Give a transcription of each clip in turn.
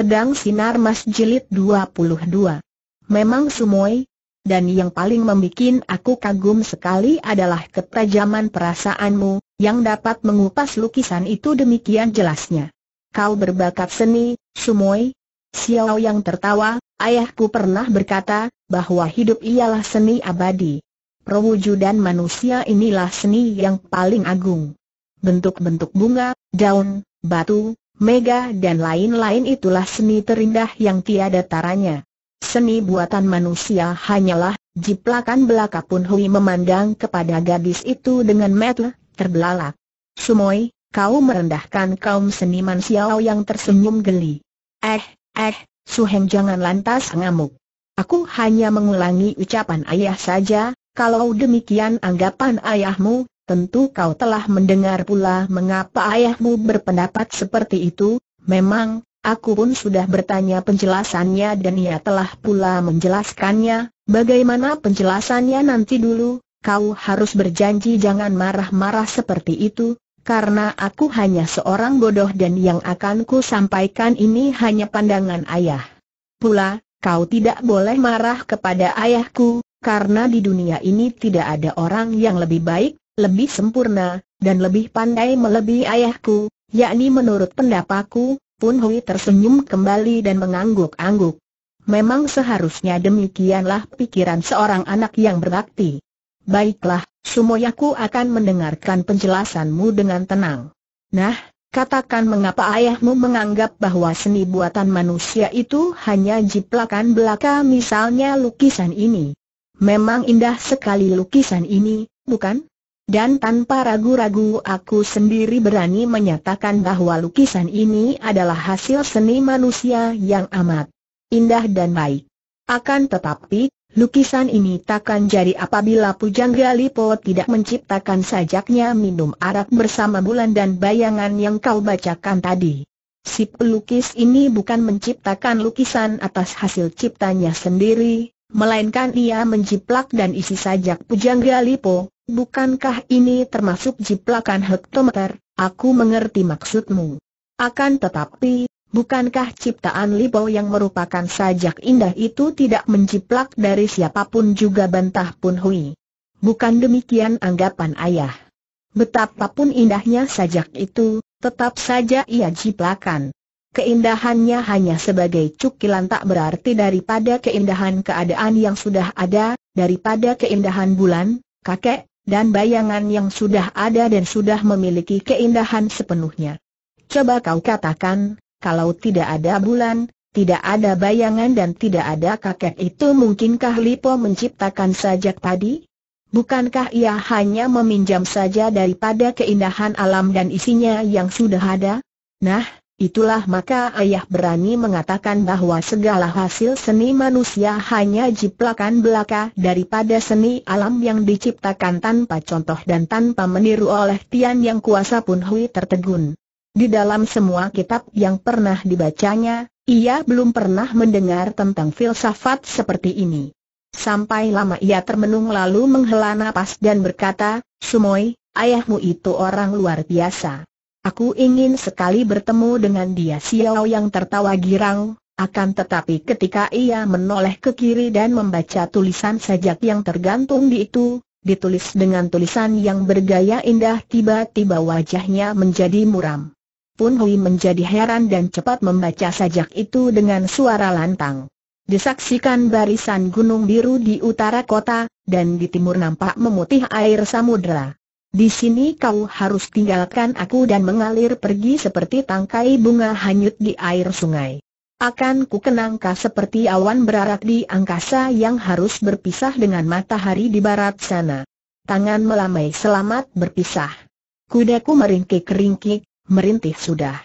Pedang Sinar Mas Jilid 22. Memang sumoi, dan yang paling membuat aku kagum sekali adalah ketajaman perasaanmu, yang dapat mengupas lukisan itu demikian jelasnya. Kau berbakat seni, sumoi. Xiao yang tertawa, ayahku pernah berkata, bahwa hidup ialah seni abadi. Perwujudan manusia inilah seni yang paling agung. Bentuk-bentuk bunga, daun, batu, mega dan lain-lain itulah seni terindah yang tiada taranya. Seni buatan manusia hanyalah, jiplakan belaka pun Hui memandang kepada gadis itu dengan metel, terbelalak. Sumoi, kau merendahkan kaum seniman Xiao yang tersenyum geli. Eh, eh, Suheng jangan lantas ngamuk. Aku hanya mengulangi ucapan ayah saja, kalau demikian anggapan ayahmu, tentu kau telah mendengar pula mengapa ayahmu berpendapat seperti itu, memang, aku pun sudah bertanya penjelasannya dan ia telah pula menjelaskannya, bagaimana penjelasannya nanti dulu, kau harus berjanji jangan marah-marah seperti itu, karena aku hanya seorang bodoh dan yang akan ku sampaikan ini hanya pandangan ayah. Pula, kau tidak boleh marah kepada ayahku, karena di dunia ini tidak ada orang yang lebih baik lebih sempurna, dan lebih pandai melebihi ayahku, yakni menurut pendapaku. Pun Hui tersenyum kembali dan mengangguk-angguk. Memang seharusnya demikianlah pikiran seorang anak yang berbakti. Baiklah, Sumoyaku akan mendengarkan penjelasanmu dengan tenang. Nah, katakan mengapa ayahmu menganggap bahwa seni buatan manusia itu hanya jiplakan belaka misalnya lukisan ini. Memang indah sekali lukisan ini, bukan? Dan tanpa ragu-ragu aku sendiri berani menyatakan bahwa lukisan ini adalah hasil seni manusia yang amat indah dan baik. Akan tetapi, lukisan ini takkan jadi apabila Pujangga Lipo tidak menciptakan sajaknya minum arak bersama bulan dan bayangan yang kau bacakan tadi. Si pelukis ini bukan menciptakan lukisan atas hasil ciptanya sendiri, melainkan ia menjiplak dan isi sajak Pujangga Lipo Bukankah ini termasuk jiplakan hektometer? Aku mengerti maksudmu. Akan tetapi, bukankah ciptaan Libo yang merupakan sajak indah itu tidak menjiplak dari siapapun juga bantah Pun Hui? Bukan demikian anggapan ayah. Betapapun indahnya sajak itu, tetap saja ia jiplakan. Keindahannya hanya sebagai cukilan tak berarti daripada keindahan keadaan yang sudah ada, daripada keindahan bulan, kakek, dan bayangan yang sudah ada dan sudah memiliki keindahan sepenuhnya. Coba kau katakan, kalau tidak ada bulan, tidak ada bayangan dan tidak ada kakek itu mungkinkah Lipo menciptakan sajak padi? Bukankah ia hanya meminjam saja daripada keindahan alam dan isinya yang sudah ada? Nah, Itulah maka ayah berani mengatakan bahwa segala hasil seni manusia hanya jiplakan belaka daripada seni alam yang diciptakan tanpa contoh dan tanpa meniru oleh Tian yang kuasa pun Hui tertegun. Di dalam semua kitab yang pernah dibacanya, ia belum pernah mendengar tentang filsafat seperti ini. Sampai lama ia termenung lalu menghela napas dan berkata, Sumoy, ayahmu itu orang luar biasa. Aku ingin sekali bertemu dengan dia Xiao yang tertawa girang, akan tetapi ketika ia menoleh ke kiri dan membaca tulisan sajak yang tergantung di itu, ditulis dengan tulisan yang bergaya indah tiba-tiba wajahnya menjadi muram. Pun Hui menjadi heran dan cepat membaca sajak itu dengan suara lantang. Disaksikan barisan gunung biru di utara kota, dan di timur nampak memutih air samudera. Di sini kau harus tinggalkan aku dan mengalir pergi seperti tangkai bunga hanyut di air sungai. Akan ku kenangkah seperti awan berarak di angkasa yang harus berpisah dengan matahari di barat sana. Tangan melamai selamat berpisah. Kudaku meringkik-ringkik, merintih sudah.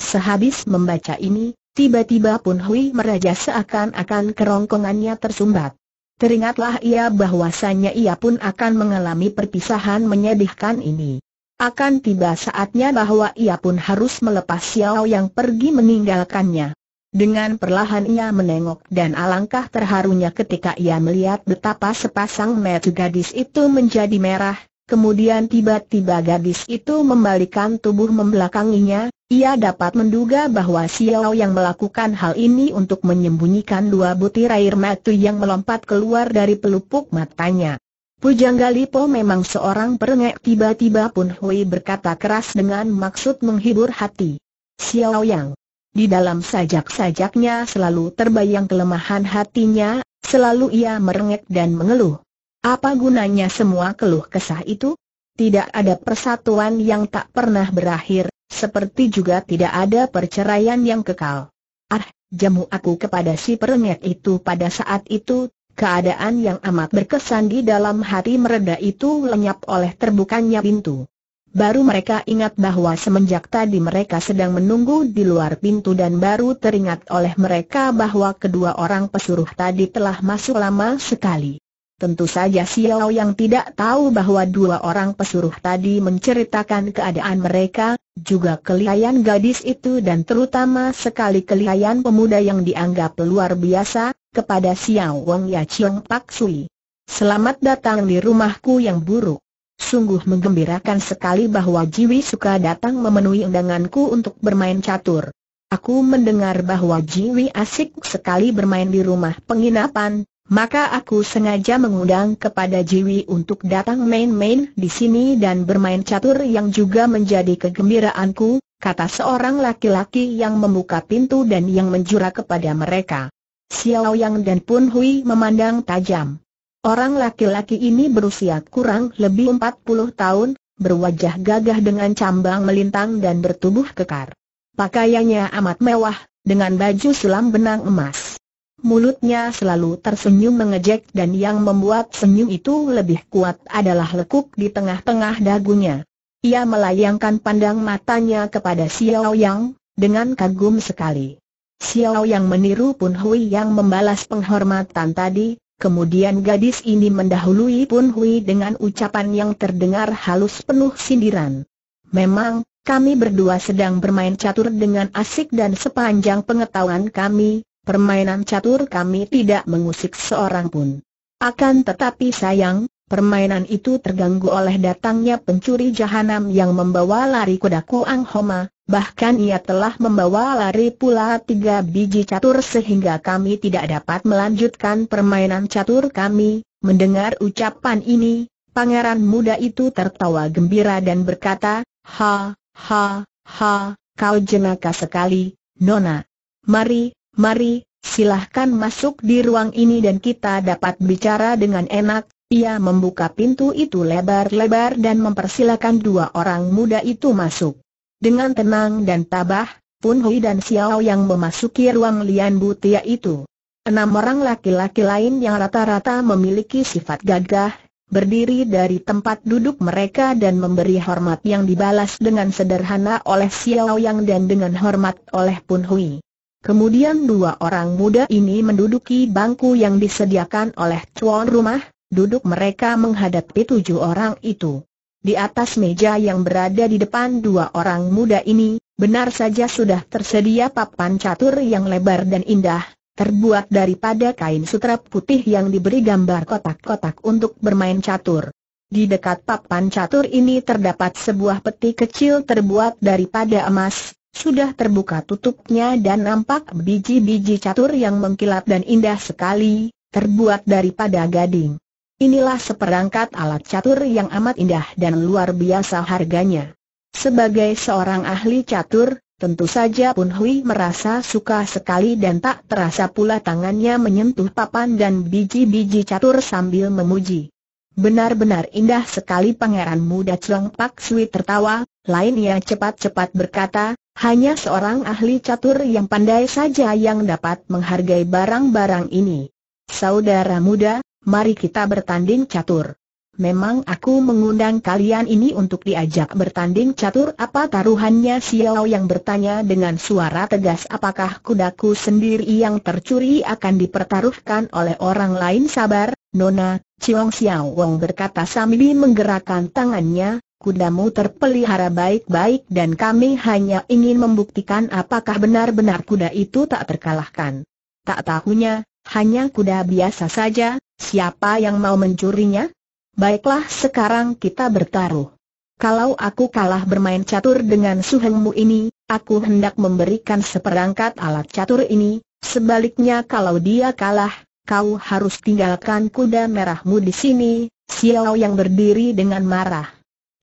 Sehabis membaca ini, tiba-tiba Pun Hui meraja seakan-akan kerongkongannya tersumbat. Teringatlah ia bahwasannya ia pun akan mengalami perpisahan menyedihkan ini. Akan tiba saatnya bahwa ia pun harus melepas Xiao yang pergi meninggalkannya. Dengan perlahan ia menengok dan alangkah terharunya ketika ia melihat betapa sepasang mata gadis itu menjadi merah, Kemudian tiba-tiba gadis itu membalikan tubuh membelakanginya, ia dapat menduga bahwa Xiao yang melakukan hal ini untuk menyembunyikan dua butir air mata yang melompat keluar dari pelupuk matanya. Pujangga Lipo memang seorang perengek tiba-tiba pun Hui berkata keras dengan maksud menghibur hati. Xiao yang di dalam sajak-sajaknya selalu terbayang kelemahan hatinya, selalu ia merengek dan mengeluh. Apa gunanya semua keluh kesah itu? Tidak ada persatuan yang tak pernah berakhir, seperti juga tidak ada perceraian yang kekal. Ah, jamu aku kepada si perengek itu pada saat itu, keadaan yang amat berkesan di dalam hati mereda itu lenyap oleh terbukanya pintu. Baru mereka ingat bahwa semenjak tadi mereka sedang menunggu di luar pintu dan baru teringat oleh mereka bahwa kedua orang pesuruh tadi telah masuk lama sekali. Tentu saja Xiao yang tidak tahu bahwa dua orang pesuruh tadi menceritakan keadaan mereka, juga kelihayan gadis itu dan terutama sekali kelihayan pemuda yang dianggap luar biasa, kepada Xiao Wang Ya Chiong Pak Sui. Selamat datang di rumahku yang buruk. Sungguh menggembirakan sekali bahwa Jiwi suka datang memenuhi undanganku untuk bermain catur. Aku mendengar bahwa Jiwi asik sekali bermain di rumah penginapan, maka aku sengaja mengundang kepada Jiwi untuk datang main-main di sini dan bermain catur yang juga menjadi kegembiraanku, kata seorang laki-laki yang membuka pintu dan yang menjura kepada mereka. Xiao Yang dan Pun Hui memandang tajam. Orang laki-laki ini berusia kurang lebih 40 tahun, berwajah gagah dengan cambang melintang dan bertubuh kekar. Pakaiannya amat mewah, dengan baju sulam benang emas mulutnya selalu tersenyum mengejek dan yang membuat senyum itu lebih kuat adalah lekuk di tengah-tengah dagunya. Ia melayangkan pandang matanya kepada Xiao Yang, dengan kagum sekali. Xiao Yang meniru Pun Hui yang membalas penghormatan tadi, kemudian gadis ini mendahului Pun Hui dengan ucapan yang terdengar halus penuh sindiran. Memang, kami berdua sedang bermain catur dengan asik dan sepanjang pengetahuan kami, permainan catur kami tidak mengusik seorang pun. Akan tetapi sayang, permainan itu terganggu oleh datangnya pencuri jahanam yang membawa lari kuda Kuang Homa, bahkan ia telah membawa lari pula tiga biji catur sehingga kami tidak dapat melanjutkan permainan catur kami. Mendengar ucapan ini, pangeran muda itu tertawa gembira dan berkata, Ha, ha, ha, kau jenaka sekali, Nona. Mari, mari, silahkan masuk di ruang ini dan kita dapat bicara dengan enak. Ia membuka pintu itu lebar-lebar dan mempersilakan dua orang muda itu masuk. Dengan tenang dan tabah, Pun Hui dan Xiao yang memasuki ruang Lian Butia itu. Enam orang laki-laki lain yang rata-rata memiliki sifat gagah, berdiri dari tempat duduk mereka dan memberi hormat yang dibalas dengan sederhana oleh Xiao Yang dan dengan hormat oleh Pun Hui. Kemudian dua orang muda ini menduduki bangku yang disediakan oleh tuan rumah, duduk mereka menghadapi tujuh orang itu. Di atas meja yang berada di depan dua orang muda ini, benar saja sudah tersedia papan catur yang lebar dan indah, terbuat daripada kain sutra putih yang diberi gambar kotak-kotak untuk bermain catur. Di dekat papan catur ini terdapat sebuah peti kecil terbuat daripada emas, sudah terbuka tutupnya dan nampak biji-biji catur yang mengkilap dan indah sekali, terbuat daripada gading. Inilah seperangkat alat catur yang amat indah dan luar biasa harganya. Sebagai seorang ahli catur, Tentu saja Pun Hui merasa suka sekali dan tak terasa pula tangannya menyentuh papan dan biji-biji catur sambil memuji. Benar-benar indah sekali pangeran muda Chuang Pak Sui tertawa, lain ia cepat-cepat berkata, hanya seorang ahli catur yang pandai saja yang dapat menghargai barang-barang ini. Saudara muda, mari kita bertanding catur. Memang aku mengundang kalian ini untuk diajak bertanding catur apa taruhannya Xiao yang bertanya dengan suara tegas apakah kudaku sendiri yang tercuri akan dipertaruhkan oleh orang lain sabar, Nona, Chiong Xiao Wong berkata sambil menggerakkan tangannya, kudamu terpelihara baik-baik dan kami hanya ingin membuktikan apakah benar-benar kuda itu tak terkalahkan. Tak tahunya, hanya kuda biasa saja, siapa yang mau mencurinya? Baiklah sekarang kita bertaruh. Kalau aku kalah bermain catur dengan suhengmu ini, aku hendak memberikan seperangkat alat catur ini, sebaliknya kalau dia kalah, kau harus tinggalkan kuda merahmu di sini, Xiao yang berdiri dengan marah.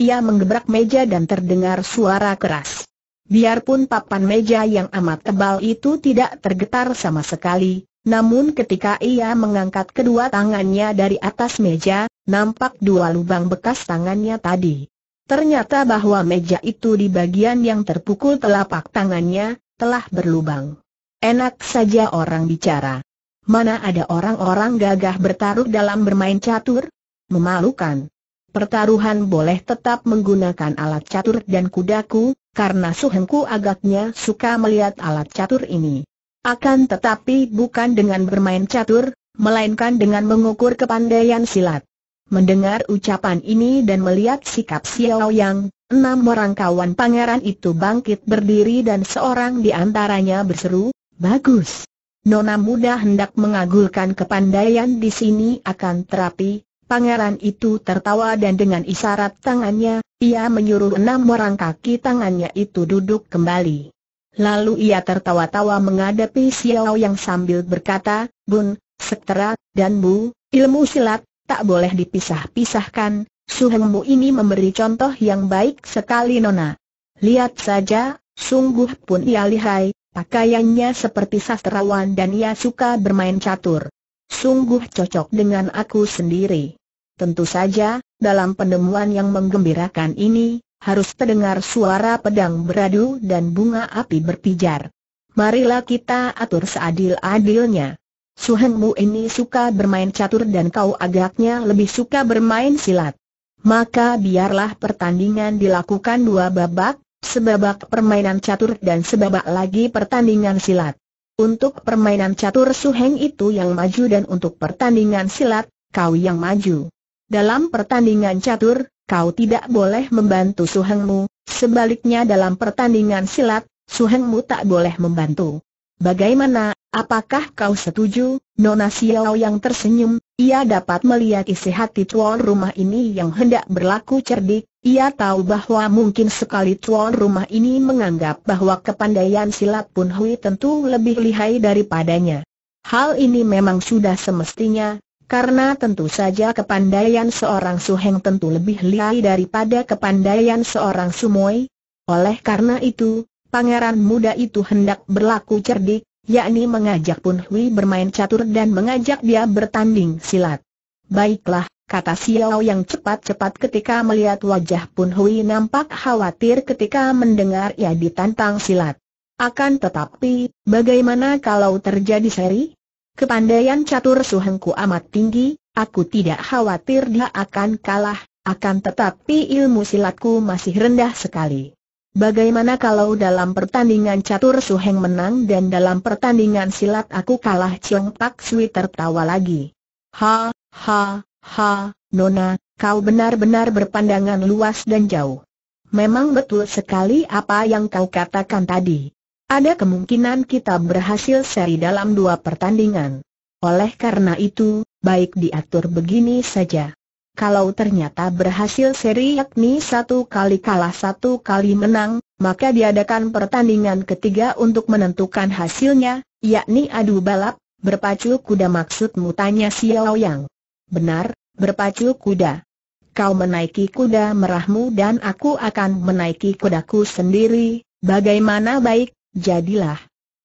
Ia menggebrak meja dan terdengar suara keras. Biarpun papan meja yang amat tebal itu tidak tergetar sama sekali, namun ketika ia mengangkat kedua tangannya dari atas meja, nampak dua lubang bekas tangannya tadi. Ternyata bahwa meja itu di bagian yang terpukul telapak tangannya, telah berlubang. Enak saja orang bicara. Mana ada orang-orang gagah bertaruh dalam bermain catur? Memalukan pertaruhan boleh tetap menggunakan alat catur dan kudaku, karena Suhengku agaknya suka melihat alat catur ini. Akan tetapi bukan dengan bermain catur, melainkan dengan mengukur kepandaian silat. Mendengar ucapan ini dan melihat sikap Xiao Yang, enam orang kawan pangeran itu bangkit berdiri dan seorang di antaranya berseru, Bagus! Nona muda hendak mengagulkan kepandaian di sini akan terapi, Pangeran itu tertawa dan dengan isyarat tangannya, ia menyuruh enam orang kaki tangannya itu duduk kembali. Lalu ia tertawa-tawa menghadapi Xiao yang sambil berkata, Bun, Sektera, dan Bu, ilmu silat, tak boleh dipisah-pisahkan, Suhengmu ini memberi contoh yang baik sekali Nona. Lihat saja, sungguh pun ia lihai, pakaiannya seperti sastrawan dan ia suka bermain catur sungguh cocok dengan aku sendiri. Tentu saja, dalam penemuan yang menggembirakan ini, harus terdengar suara pedang beradu dan bunga api berpijar. Marilah kita atur seadil-adilnya. Suhengmu ini suka bermain catur dan kau agaknya lebih suka bermain silat. Maka biarlah pertandingan dilakukan dua babak, sebabak permainan catur dan sebabak lagi pertandingan silat. Untuk permainan catur Suheng itu yang maju dan untuk pertandingan silat, kau yang maju. Dalam pertandingan catur, kau tidak boleh membantu Suhengmu, sebaliknya dalam pertandingan silat, Suhengmu tak boleh membantu. Bagaimana, apakah kau setuju, Nona Xiao yang tersenyum, ia dapat melihat isi hati tuan rumah ini yang hendak berlaku cerdik, ia tahu bahwa mungkin sekali tuan rumah ini menganggap bahwa kepandaian silat Pun Hui tentu lebih lihai daripadanya. Hal ini memang sudah semestinya, karena tentu saja kepandaian seorang Suheng tentu lebih lihai daripada kepandaian seorang Sumoi. Oleh karena itu, pangeran muda itu hendak berlaku cerdik, yakni mengajak Pun Hui bermain catur dan mengajak dia bertanding silat. Baiklah, kata Xiao yang cepat-cepat ketika melihat wajah Pun Hui nampak khawatir ketika mendengar ia ditantang silat. Akan tetapi, bagaimana kalau terjadi seri? Kepandaian catur suhengku amat tinggi, aku tidak khawatir dia akan kalah, akan tetapi ilmu silatku masih rendah sekali. Bagaimana kalau dalam pertandingan catur suheng menang dan dalam pertandingan silat aku kalah Chong Pak Sui tertawa lagi. Ha, ha, Ha, Nona, kau benar-benar berpandangan luas dan jauh. Memang betul sekali apa yang kau katakan tadi. Ada kemungkinan kita berhasil seri dalam dua pertandingan. Oleh karena itu, baik diatur begini saja. Kalau ternyata berhasil seri yakni satu kali kalah satu kali menang, maka diadakan pertandingan ketiga untuk menentukan hasilnya, yakni adu balap, berpacu kuda maksudmu tanya Xiao Yang. Benar, berpacu kuda. Kau menaiki kuda merahmu dan aku akan menaiki kudaku sendiri, bagaimana baik, jadilah.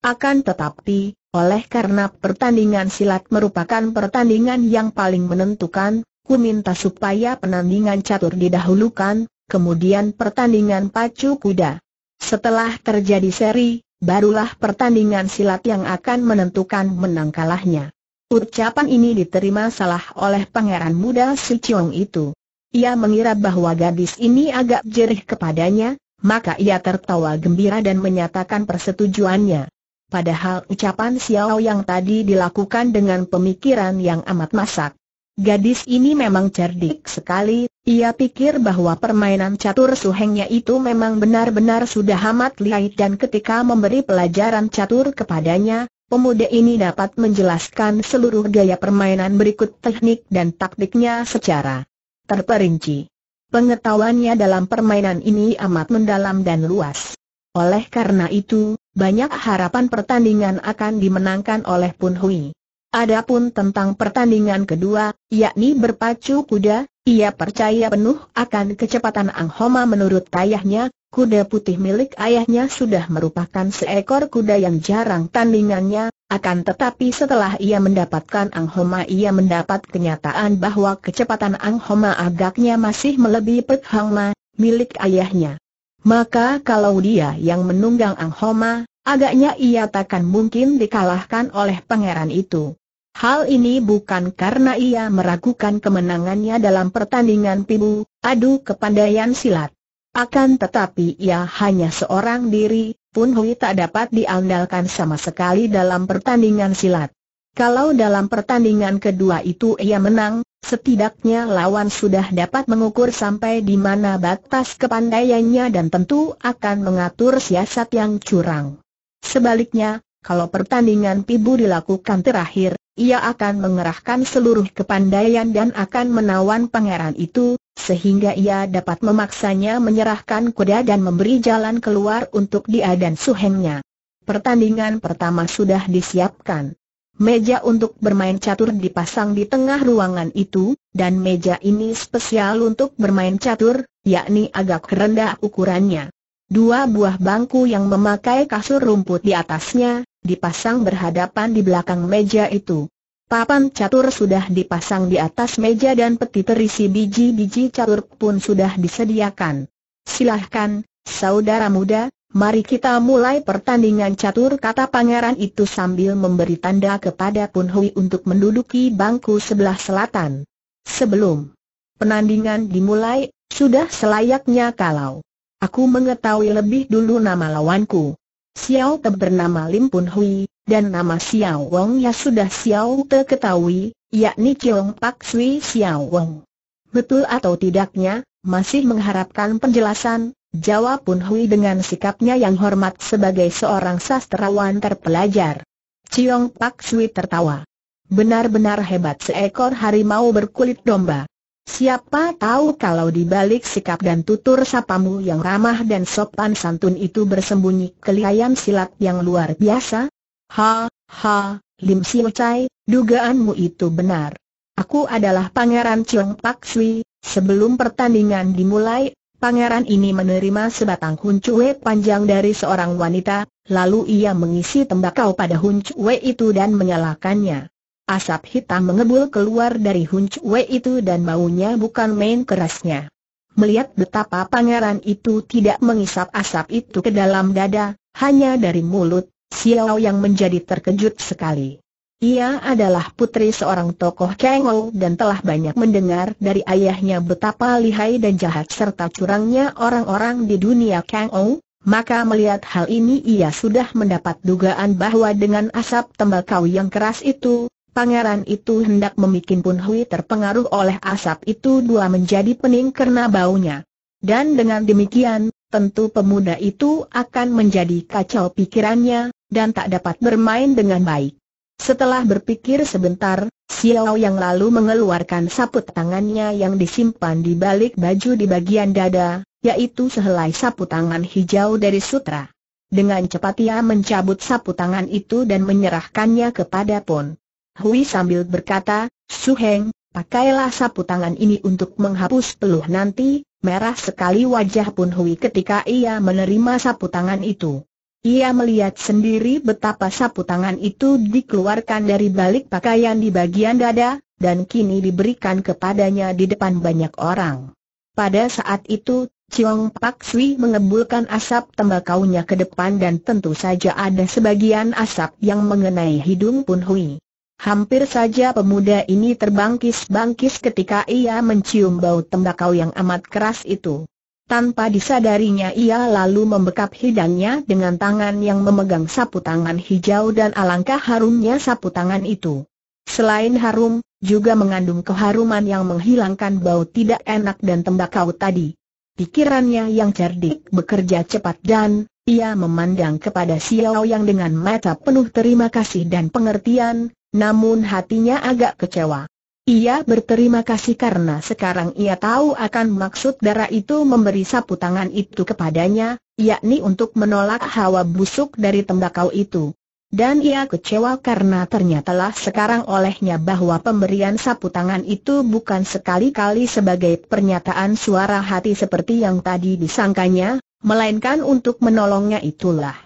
Akan tetapi, oleh karena pertandingan silat merupakan pertandingan yang paling menentukan, ku minta supaya penandingan catur didahulukan, kemudian pertandingan pacu kuda. Setelah terjadi seri, barulah pertandingan silat yang akan menentukan menang kalahnya. Ucapan ini diterima salah oleh pangeran muda Si Chiong itu. Ia mengira bahwa gadis ini agak jerih kepadanya, maka ia tertawa gembira dan menyatakan persetujuannya. Padahal ucapan Xiao yang tadi dilakukan dengan pemikiran yang amat masak. Gadis ini memang cerdik sekali, ia pikir bahwa permainan catur suhengnya itu memang benar-benar sudah amat lihai dan ketika memberi pelajaran catur kepadanya, Pemuda ini dapat menjelaskan seluruh gaya permainan berikut teknik dan taktiknya secara terperinci. Pengetahuannya dalam permainan ini amat mendalam dan luas. Oleh karena itu, banyak harapan pertandingan akan dimenangkan oleh Pun Hui. Adapun tentang pertandingan kedua, yakni berpacu kuda, ia percaya penuh akan kecepatan Ang Homa menurut ayahnya, Kuda putih milik ayahnya sudah merupakan seekor kuda yang jarang tandingannya, akan tetapi setelah ia mendapatkan Ang Homa ia mendapat kenyataan bahwa kecepatan Ang Homa agaknya masih melebihi Pek Hang Ma, milik ayahnya. Maka kalau dia yang menunggang Ang Homa, agaknya ia takkan mungkin dikalahkan oleh pangeran itu. Hal ini bukan karena ia meragukan kemenangannya dalam pertandingan pibu, adu kepandaian silat. Akan tetapi ia hanya seorang diri, Pun Hui tak dapat diandalkan sama sekali dalam pertandingan silat. Kalau dalam pertandingan kedua itu ia menang, setidaknya lawan sudah dapat mengukur sampai di mana batas kepandaiannya dan tentu akan mengatur siasat yang curang. Sebaliknya, kalau pertandingan pibu dilakukan terakhir, ia akan mengerahkan seluruh kepandaian dan akan menawan pangeran itu, sehingga ia dapat memaksanya menyerahkan kuda dan memberi jalan keluar untuk dia dan suhengnya. Pertandingan pertama sudah disiapkan. Meja untuk bermain catur dipasang di tengah ruangan itu, dan meja ini spesial untuk bermain catur, yakni agak rendah ukurannya. Dua buah bangku yang memakai kasur rumput di atasnya, dipasang berhadapan di belakang meja itu. Papan catur sudah dipasang di atas meja dan peti terisi biji-biji catur pun sudah disediakan. Silahkan, saudara muda, mari kita mulai pertandingan catur kata pangeran itu sambil memberi tanda kepada Pun Hui untuk menduduki bangku sebelah selatan. Sebelum penandingan dimulai, sudah selayaknya kalau Aku mengetahui lebih dulu nama lawanku. Xiao Te bernama Lim Pun Hui, dan nama Xiao Wong ya sudah Xiao Te ketahui, yakni Chiong Pak Sui Xiao Wong. Betul atau tidaknya, masih mengharapkan penjelasan, jawab Pun Hui dengan sikapnya yang hormat sebagai seorang sastrawan terpelajar. Chiong Pak Sui tertawa. Benar-benar hebat seekor harimau berkulit domba. Siapa tahu kalau di balik sikap dan tutur sapamu yang ramah dan sopan santun itu bersembunyi kelihayan silat yang luar biasa? Ha, ha, Lim Siu Chai, dugaanmu itu benar. Aku adalah Pangeran Chiong Pak Sui. Sebelum pertandingan dimulai, Pangeran ini menerima sebatang Chue panjang dari seorang wanita, lalu ia mengisi tembakau pada Chue itu dan menyalakannya. Asap hitam mengebul keluar dari Hun Chue itu dan baunya bukan main kerasnya. Melihat betapa pangeran itu tidak mengisap asap itu ke dalam dada, hanya dari mulut, Xiao yang menjadi terkejut sekali. Ia adalah putri seorang tokoh Kengol dan telah banyak mendengar dari ayahnya betapa lihai dan jahat serta curangnya orang-orang di dunia Kengol, maka melihat hal ini ia sudah mendapat dugaan bahwa dengan asap tembakau yang keras itu, Pangeran itu hendak memikirkan Pun Hui terpengaruh oleh asap itu dua menjadi pening karena baunya. Dan dengan demikian, tentu pemuda itu akan menjadi kacau pikirannya, dan tak dapat bermain dengan baik. Setelah berpikir sebentar, Xiao yang lalu mengeluarkan saput tangannya yang disimpan di balik baju di bagian dada, yaitu sehelai sapu tangan hijau dari sutra. Dengan cepat ia mencabut sapu tangan itu dan menyerahkannya kepada Pon Hui sambil berkata, Heng, pakailah sapu tangan ini untuk menghapus peluh nanti, merah sekali wajah Pun Hui ketika ia menerima sapu tangan itu. Ia melihat sendiri betapa sapu tangan itu dikeluarkan dari balik pakaian di bagian dada, dan kini diberikan kepadanya di depan banyak orang. Pada saat itu, Chiong Pak Sui mengebulkan asap tembakaunya ke depan dan tentu saja ada sebagian asap yang mengenai hidung Pun Hui. Hampir saja pemuda ini terbangkis-bangkis ketika ia mencium bau tembakau yang amat keras itu. Tanpa disadarinya ia lalu membekap hidangnya dengan tangan yang memegang sapu tangan hijau dan alangkah harumnya sapu tangan itu. Selain harum, juga mengandung keharuman yang menghilangkan bau tidak enak dan tembakau tadi. Pikirannya yang cerdik bekerja cepat dan, ia memandang kepada Xiao Yang dengan mata penuh terima kasih dan pengertian, namun hatinya agak kecewa. Ia berterima kasih karena sekarang ia tahu akan maksud darah itu memberi sapu tangan itu kepadanya, yakni untuk menolak hawa busuk dari tembakau itu. Dan ia kecewa karena ternyatalah sekarang olehnya bahwa pemberian sapu tangan itu bukan sekali-kali sebagai pernyataan suara hati seperti yang tadi disangkanya, melainkan untuk menolongnya itulah.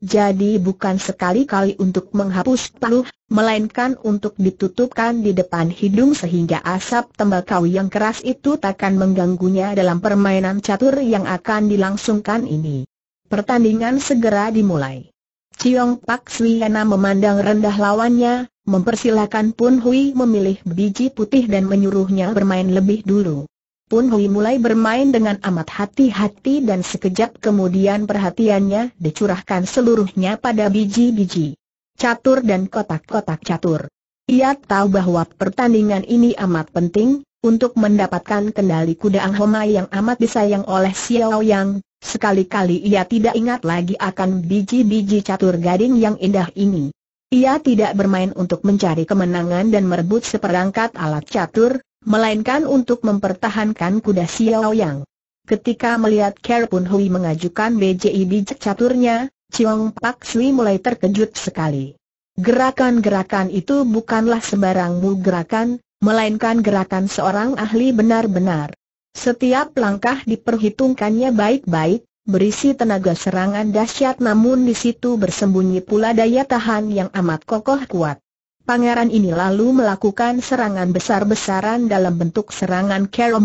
Jadi bukan sekali-kali untuk menghapus peluh, melainkan untuk ditutupkan di depan hidung sehingga asap tembakau yang keras itu takkan mengganggunya dalam permainan catur yang akan dilangsungkan ini. Pertandingan segera dimulai. Ciong Pak Suyana memandang rendah lawannya, mempersilahkan Pun Hui memilih biji putih dan menyuruhnya bermain lebih dulu. Pun Hui mulai bermain dengan amat hati-hati dan sekejap kemudian perhatiannya dicurahkan seluruhnya pada biji-biji catur dan kotak-kotak catur. Ia tahu bahwa pertandingan ini amat penting, untuk mendapatkan kendali kuda Anghoma yang amat disayang oleh Xiao Yang, sekali-kali ia tidak ingat lagi akan biji-biji catur gading yang indah ini. Ia tidak bermain untuk mencari kemenangan dan merebut seperangkat alat catur, melainkan untuk mempertahankan kuda Xiao Yang. Ketika melihat Ker Pun Hui mengajukan BJI bijak caturnya, Chiong Pak Sui mulai terkejut sekali. Gerakan-gerakan itu bukanlah sembarang gerakan, melainkan gerakan seorang ahli benar-benar. Setiap langkah diperhitungkannya baik-baik, berisi tenaga serangan dahsyat namun di situ bersembunyi pula daya tahan yang amat kokoh kuat. Pangeran ini lalu melakukan serangan besar-besaran dalam bentuk serangan Kero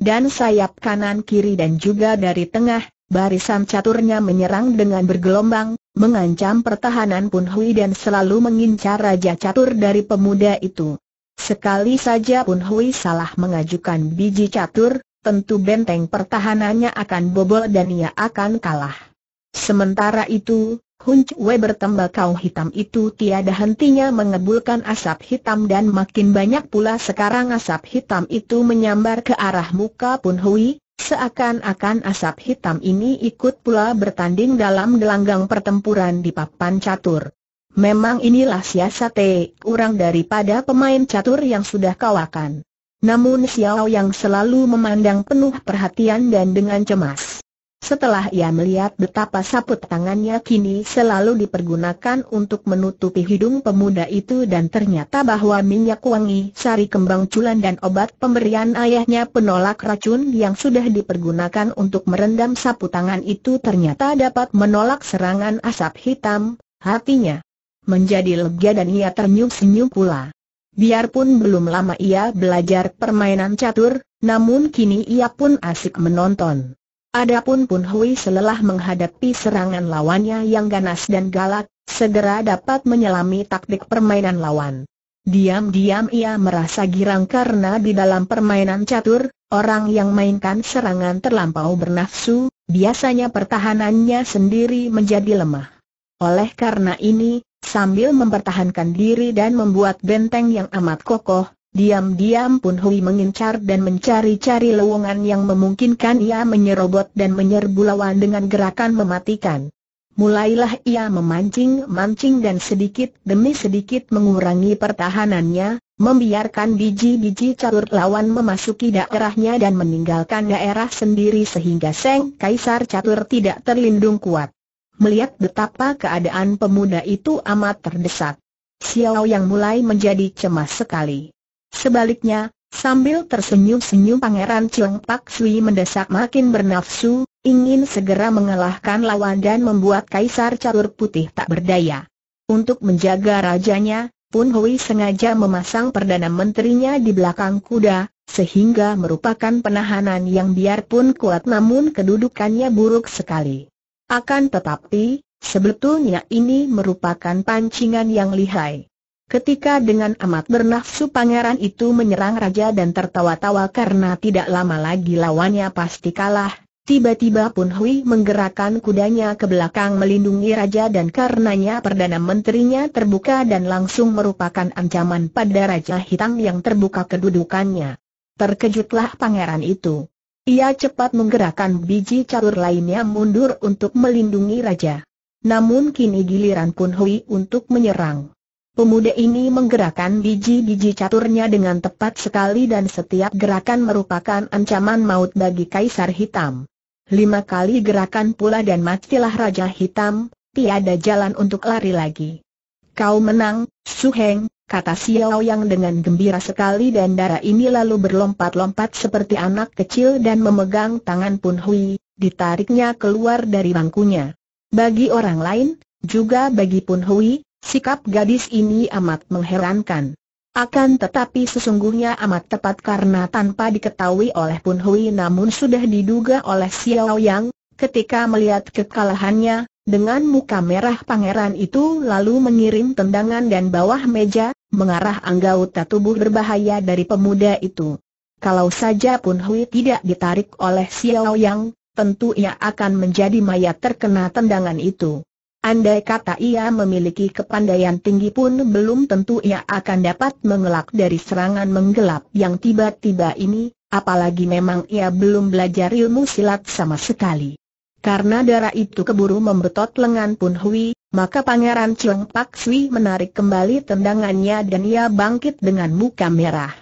Dan sayap kanan kiri dan juga dari tengah, barisan caturnya menyerang dengan bergelombang, mengancam pertahanan Pun Hui dan selalu mengincar raja catur dari pemuda itu. Sekali saja Pun Hui salah mengajukan biji catur, tentu benteng pertahanannya akan bobol dan ia akan kalah. Sementara itu, Hunch Weber kau hitam itu tiada hentinya mengebulkan asap hitam dan makin banyak pula sekarang asap hitam itu menyambar ke arah muka Pun Hui, seakan-akan asap hitam ini ikut pula bertanding dalam gelanggang pertempuran di papan catur. Memang inilah siasat kurang daripada pemain catur yang sudah kawakan. Namun Xiao yang selalu memandang penuh perhatian dan dengan cemas. Setelah ia melihat betapa saput tangannya kini selalu dipergunakan untuk menutupi hidung pemuda itu dan ternyata bahwa minyak wangi sari kembang culan dan obat pemberian ayahnya penolak racun yang sudah dipergunakan untuk merendam saput tangan itu ternyata dapat menolak serangan asap hitam, hatinya menjadi lega dan ia ternyum senyum pula. Biarpun belum lama ia belajar permainan catur, namun kini ia pun asik menonton. Adapun Pun Hui selelah menghadapi serangan lawannya yang ganas dan galak, segera dapat menyelami taktik permainan lawan. Diam-diam ia merasa girang karena di dalam permainan catur, orang yang mainkan serangan terlampau bernafsu, biasanya pertahanannya sendiri menjadi lemah. Oleh karena ini, sambil mempertahankan diri dan membuat benteng yang amat kokoh, Diam-diam pun Hui mengincar dan mencari-cari lowongan yang memungkinkan ia menyerobot dan menyerbu lawan dengan gerakan mematikan. Mulailah ia memancing-mancing dan sedikit demi sedikit mengurangi pertahanannya, membiarkan biji-biji catur lawan memasuki daerahnya dan meninggalkan daerah sendiri sehingga Seng Kaisar Catur tidak terlindung kuat. Melihat betapa keadaan pemuda itu amat terdesak. Xiao yang mulai menjadi cemas sekali. Sebaliknya, sambil tersenyum-senyum Pangeran Cheng Pak Sui mendesak makin bernafsu, ingin segera mengalahkan lawan dan membuat Kaisar Catur Putih tak berdaya. Untuk menjaga rajanya, Pun Hui sengaja memasang Perdana Menterinya di belakang kuda, sehingga merupakan penahanan yang biarpun kuat namun kedudukannya buruk sekali. Akan tetapi, sebetulnya ini merupakan pancingan yang lihai. Ketika dengan amat bernafsu pangeran itu menyerang raja dan tertawa-tawa karena tidak lama lagi lawannya pasti kalah, tiba-tiba Pun Hui menggerakkan kudanya ke belakang melindungi raja dan karenanya Perdana Menterinya terbuka dan langsung merupakan ancaman pada Raja Hitam yang terbuka kedudukannya. Terkejutlah pangeran itu. Ia cepat menggerakkan biji catur lainnya mundur untuk melindungi raja. Namun kini giliran Pun Hui untuk menyerang. Pemuda ini menggerakkan biji-biji caturnya dengan tepat sekali dan setiap gerakan merupakan ancaman maut bagi Kaisar Hitam. Lima kali gerakan pula dan matilah Raja Hitam, tiada jalan untuk lari lagi. Kau menang, Heng, kata Xiao Yang dengan gembira sekali dan darah ini lalu berlompat-lompat seperti anak kecil dan memegang tangan Pun Hui, ditariknya keluar dari bangkunya. Bagi orang lain, juga bagi Pun Hui, Sikap gadis ini amat mengherankan. Akan tetapi sesungguhnya amat tepat karena tanpa diketahui oleh Pun Hui namun sudah diduga oleh Xiao Yang, ketika melihat kekalahannya, dengan muka merah pangeran itu lalu mengirim tendangan dan bawah meja, mengarah anggota tubuh berbahaya dari pemuda itu. Kalau saja Pun Hui tidak ditarik oleh Xiao Yang, tentu ia akan menjadi mayat terkena tendangan itu. Andai kata ia memiliki kepandaian tinggi pun belum tentu ia akan dapat mengelak dari serangan menggelap yang tiba-tiba ini, apalagi memang ia belum belajar ilmu silat sama sekali. Karena darah itu keburu membetot lengan Pun Hui, maka Pangeran Cheng Pak Sui menarik kembali tendangannya dan ia bangkit dengan muka merah.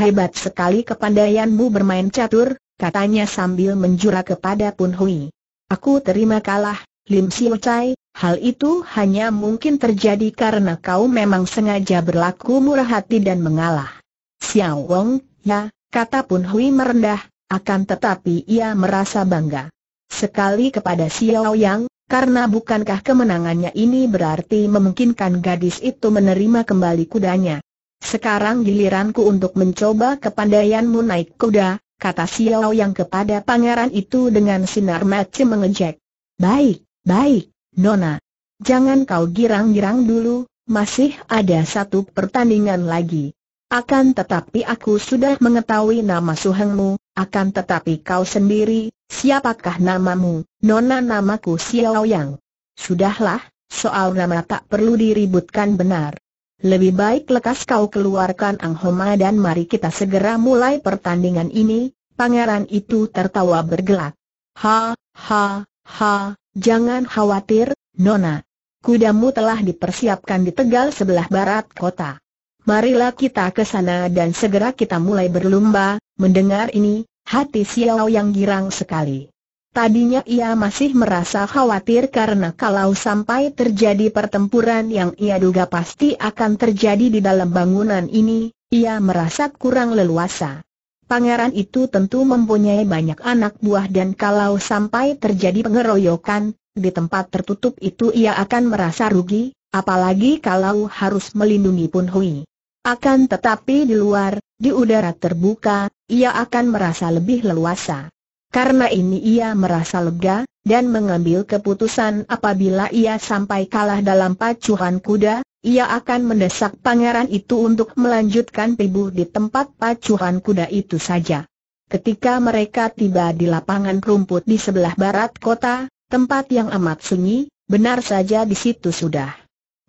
Hebat sekali kepandaianmu bermain catur, katanya sambil menjura kepada Pun Hui. Aku terima kalah, Lim Siu Chai, Hal itu hanya mungkin terjadi karena kau memang sengaja berlaku murah hati dan mengalah. Xiao Wong, ya, kata Pun Hui merendah, akan tetapi ia merasa bangga. Sekali kepada Xiao Yang, karena bukankah kemenangannya ini berarti memungkinkan gadis itu menerima kembali kudanya. Sekarang giliranku untuk mencoba kepandaianmu naik kuda, kata Xiao Yang kepada pangeran itu dengan sinar mata mengejek. Baik, baik. Nona. Jangan kau girang-girang dulu, masih ada satu pertandingan lagi. Akan tetapi aku sudah mengetahui nama suhengmu, akan tetapi kau sendiri, siapakah namamu? Nona namaku Xiao Yang. Sudahlah, soal nama tak perlu diributkan benar. Lebih baik lekas kau keluarkan Ang Homa dan mari kita segera mulai pertandingan ini, pangeran itu tertawa bergelak. Ha, ha, ha, Jangan khawatir, Nona. Kudamu telah dipersiapkan di Tegal sebelah barat kota. Marilah kita ke sana dan segera kita mulai berlumba, mendengar ini, hati Xiao yang girang sekali. Tadinya ia masih merasa khawatir karena kalau sampai terjadi pertempuran yang ia duga pasti akan terjadi di dalam bangunan ini, ia merasa kurang leluasa. Pangeran itu tentu mempunyai banyak anak buah dan kalau sampai terjadi pengeroyokan, di tempat tertutup itu ia akan merasa rugi, apalagi kalau harus melindungi Pun Hui. Akan tetapi di luar, di udara terbuka, ia akan merasa lebih leluasa. Karena ini ia merasa lega, dan mengambil keputusan apabila ia sampai kalah dalam pacuhan kuda, ia akan mendesak pangeran itu untuk melanjutkan tibu di tempat pacuhan kuda itu saja. Ketika mereka tiba di lapangan rumput di sebelah barat kota, tempat yang amat sunyi, benar saja di situ sudah.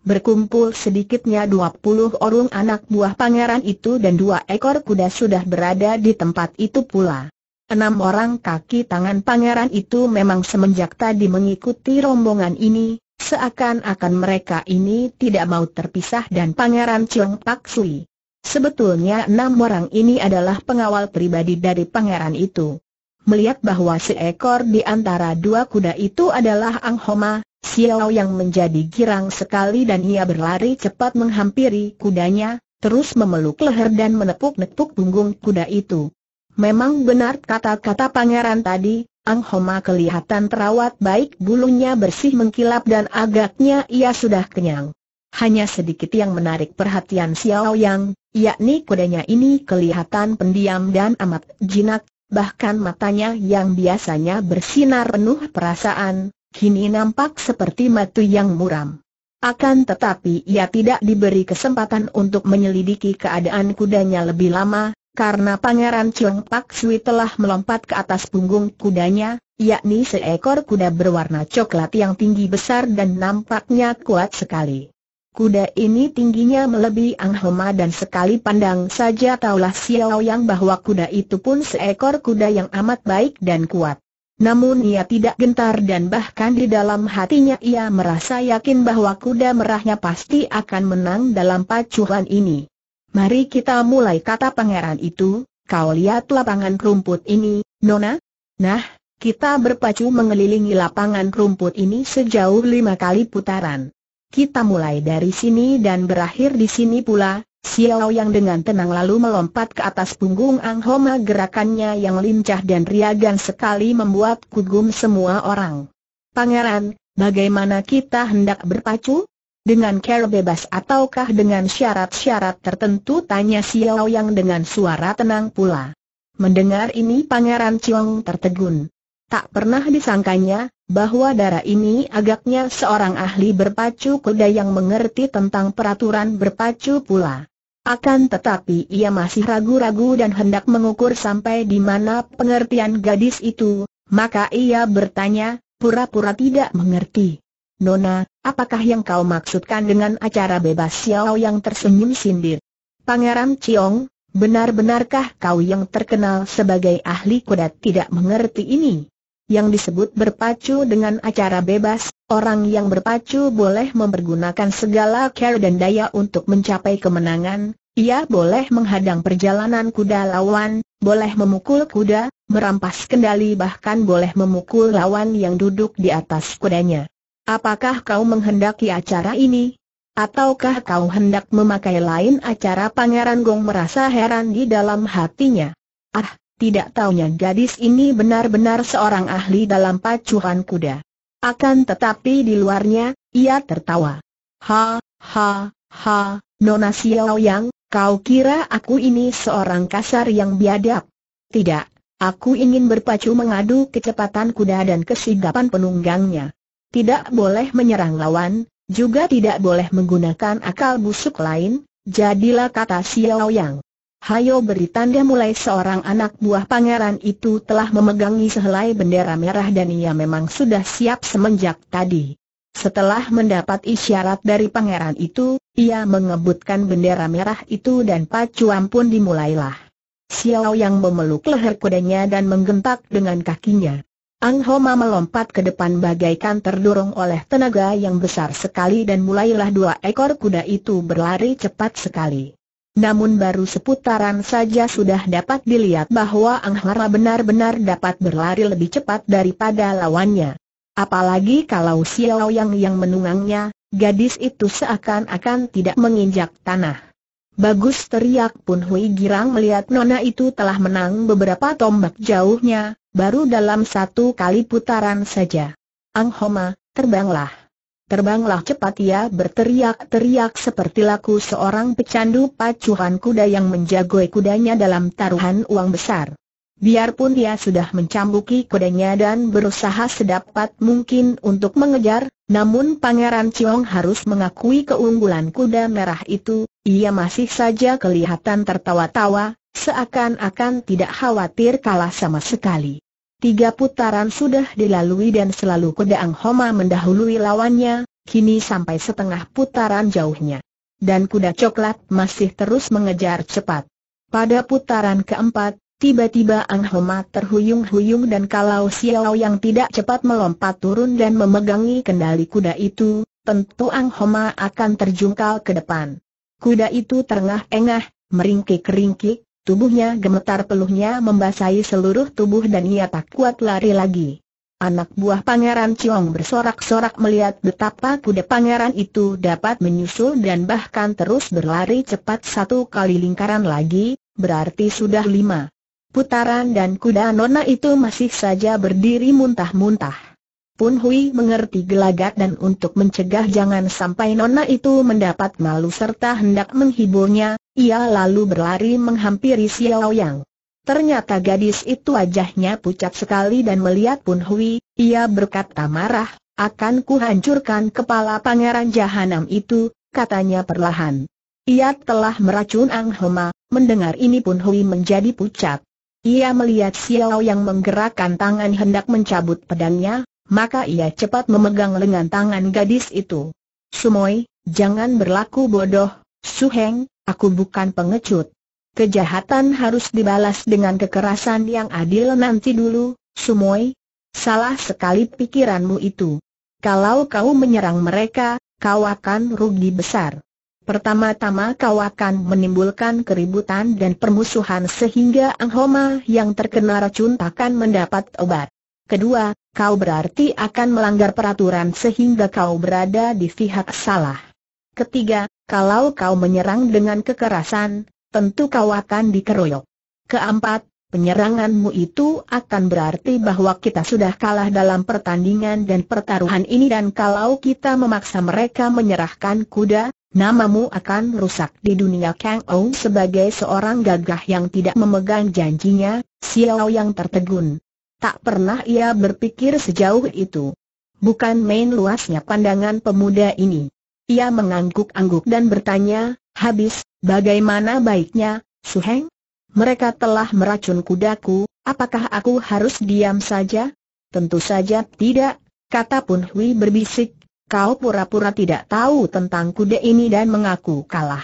Berkumpul sedikitnya dua puluh orang anak buah pangeran itu dan dua ekor kuda sudah berada di tempat itu pula. Enam orang kaki tangan pangeran itu memang semenjak tadi mengikuti rombongan ini, Seakan-akan mereka ini tidak mau terpisah dan Pangeran Chiang Pak Sui. Sebetulnya enam orang ini adalah pengawal pribadi dari pangeran itu. Melihat bahwa seekor di antara dua kuda itu adalah Ang Homa, Xiao yang menjadi girang sekali dan ia berlari cepat menghampiri kudanya, terus memeluk leher dan menepuk-nepuk punggung kuda itu. Memang benar kata-kata pangeran tadi, Ang Homa kelihatan terawat baik bulunya bersih mengkilap dan agaknya ia sudah kenyang. Hanya sedikit yang menarik perhatian Xiao Yang, yakni kudanya ini kelihatan pendiam dan amat jinak, bahkan matanya yang biasanya bersinar penuh perasaan, kini nampak seperti matu yang muram. Akan tetapi ia tidak diberi kesempatan untuk menyelidiki keadaan kudanya lebih lama, karena Pangeran Chung Pak Sui telah melompat ke atas punggung kudanya, yakni seekor kuda berwarna coklat yang tinggi besar dan nampaknya kuat sekali. Kuda ini tingginya melebihi Ang Homa dan sekali pandang saja taulah Xiao Yang bahwa kuda itu pun seekor kuda yang amat baik dan kuat. Namun ia tidak gentar dan bahkan di dalam hatinya ia merasa yakin bahwa kuda merahnya pasti akan menang dalam pacuan ini. Mari kita mulai kata pangeran itu, kau lihat lapangan rumput ini, Nona? Nah, kita berpacu mengelilingi lapangan rumput ini sejauh lima kali putaran. Kita mulai dari sini dan berakhir di sini pula, Xiao yang dengan tenang lalu melompat ke atas punggung Ang Homa gerakannya yang lincah dan riagan sekali membuat kugum semua orang. Pangeran, bagaimana kita hendak berpacu? Dengan cara bebas ataukah dengan syarat-syarat tertentu tanya Xiao Yang dengan suara tenang pula. Mendengar ini Pangeran Chong tertegun. Tak pernah disangkanya, bahwa darah ini agaknya seorang ahli berpacu kuda yang mengerti tentang peraturan berpacu pula. Akan tetapi ia masih ragu-ragu dan hendak mengukur sampai di mana pengertian gadis itu, maka ia bertanya, pura-pura tidak mengerti. Nona, apakah yang kau maksudkan dengan acara bebas Xiao yang tersenyum sindir? Pangeran Ciong, benar-benarkah kau yang terkenal sebagai ahli kuda tidak mengerti ini? Yang disebut berpacu dengan acara bebas, orang yang berpacu boleh mempergunakan segala care dan daya untuk mencapai kemenangan, ia boleh menghadang perjalanan kuda lawan, boleh memukul kuda, merampas kendali bahkan boleh memukul lawan yang duduk di atas kudanya. Apakah kau menghendaki acara ini? Ataukah kau hendak memakai lain acara Pangeran Gong merasa heran di dalam hatinya? Ah, tidak taunya gadis ini benar-benar seorang ahli dalam pacuan kuda. Akan tetapi di luarnya, ia tertawa. Ha, ha, ha, Nona Xiao Yang, kau kira aku ini seorang kasar yang biadab? Tidak, aku ingin berpacu mengadu kecepatan kuda dan kesigapan penunggangnya tidak boleh menyerang lawan, juga tidak boleh menggunakan akal busuk lain, jadilah kata Xiao Yang. Hayo beri tanda mulai seorang anak buah pangeran itu telah memegangi sehelai bendera merah dan ia memang sudah siap semenjak tadi. Setelah mendapat isyarat dari pangeran itu, ia mengebutkan bendera merah itu dan pacuan pun dimulailah. Xiao yang memeluk leher kudanya dan menggentak dengan kakinya. Ang Homa melompat ke depan bagaikan terdorong oleh tenaga yang besar sekali dan mulailah dua ekor kuda itu berlari cepat sekali. Namun baru seputaran saja sudah dapat dilihat bahwa Ang Hara benar-benar dapat berlari lebih cepat daripada lawannya. Apalagi kalau Xiao Yang yang menunggangnya, gadis itu seakan-akan tidak menginjak tanah. Bagus teriak pun Hui Girang melihat Nona itu telah menang beberapa tombak jauhnya, baru dalam satu kali putaran saja. Ang Homa, terbanglah. Terbanglah cepat ia berteriak-teriak seperti laku seorang pecandu pacuhan kuda yang menjagoi kudanya dalam taruhan uang besar. Biarpun dia sudah mencambuki kudanya dan berusaha sedapat mungkin untuk mengejar, namun Pangeran Ciong harus mengakui keunggulan kuda merah itu, ia masih saja kelihatan tertawa-tawa, seakan-akan tidak khawatir kalah sama sekali. Tiga putaran sudah dilalui dan selalu kuda Ang Homa mendahului lawannya, kini sampai setengah putaran jauhnya. Dan kuda coklat masih terus mengejar cepat. Pada putaran keempat, Tiba-tiba Ang Homa terhuyung-huyung dan kalau Xiao yang tidak cepat melompat turun dan memegangi kendali kuda itu, tentu Ang Homa akan terjungkal ke depan. Kuda itu terengah-engah, meringkik-ringkik, tubuhnya gemetar peluhnya membasahi seluruh tubuh dan ia tak kuat lari lagi. Anak buah Pangeran Ciong bersorak-sorak melihat betapa kuda pangeran itu dapat menyusul dan bahkan terus berlari cepat satu kali lingkaran lagi, berarti sudah lima. Putaran dan kuda nona itu masih saja berdiri muntah-muntah. Pun Hui mengerti gelagat dan untuk mencegah jangan sampai nona itu mendapat malu serta hendak menghiburnya, ia lalu berlari menghampiri Xiao Yang. Ternyata gadis itu wajahnya pucat sekali dan melihat Pun Hui, ia berkata marah, akan kuhancurkan kepala pangeran jahanam itu, katanya perlahan. Ia telah meracun Ang Hema, mendengar ini Pun Hui menjadi pucat. Ia melihat Xiao yang menggerakkan tangan hendak mencabut pedangnya, maka ia cepat memegang lengan tangan gadis itu. Sumoi, jangan berlaku bodoh, Heng, aku bukan pengecut. Kejahatan harus dibalas dengan kekerasan yang adil nanti dulu, Sumoi. Salah sekali pikiranmu itu. Kalau kau menyerang mereka, kau akan rugi besar. Pertama-tama kau akan menimbulkan keributan dan permusuhan sehingga Ang Homa yang terkena racun takkan mendapat obat. Kedua, kau berarti akan melanggar peraturan sehingga kau berada di pihak salah. Ketiga, kalau kau menyerang dengan kekerasan, tentu kau akan dikeroyok. Keempat, penyeranganmu itu akan berarti bahwa kita sudah kalah dalam pertandingan dan pertaruhan ini dan kalau kita memaksa mereka menyerahkan kuda, namamu akan rusak di dunia Kang Ong sebagai seorang gagah yang tidak memegang janjinya, Xiao yang tertegun. Tak pernah ia berpikir sejauh itu. Bukan main luasnya pandangan pemuda ini. Ia mengangguk-angguk dan bertanya, habis, bagaimana baiknya, Su Heng? Mereka telah meracun kudaku, apakah aku harus diam saja? Tentu saja tidak, kata Pun Hui berbisik, Kau pura-pura tidak tahu tentang kuda ini dan mengaku kalah.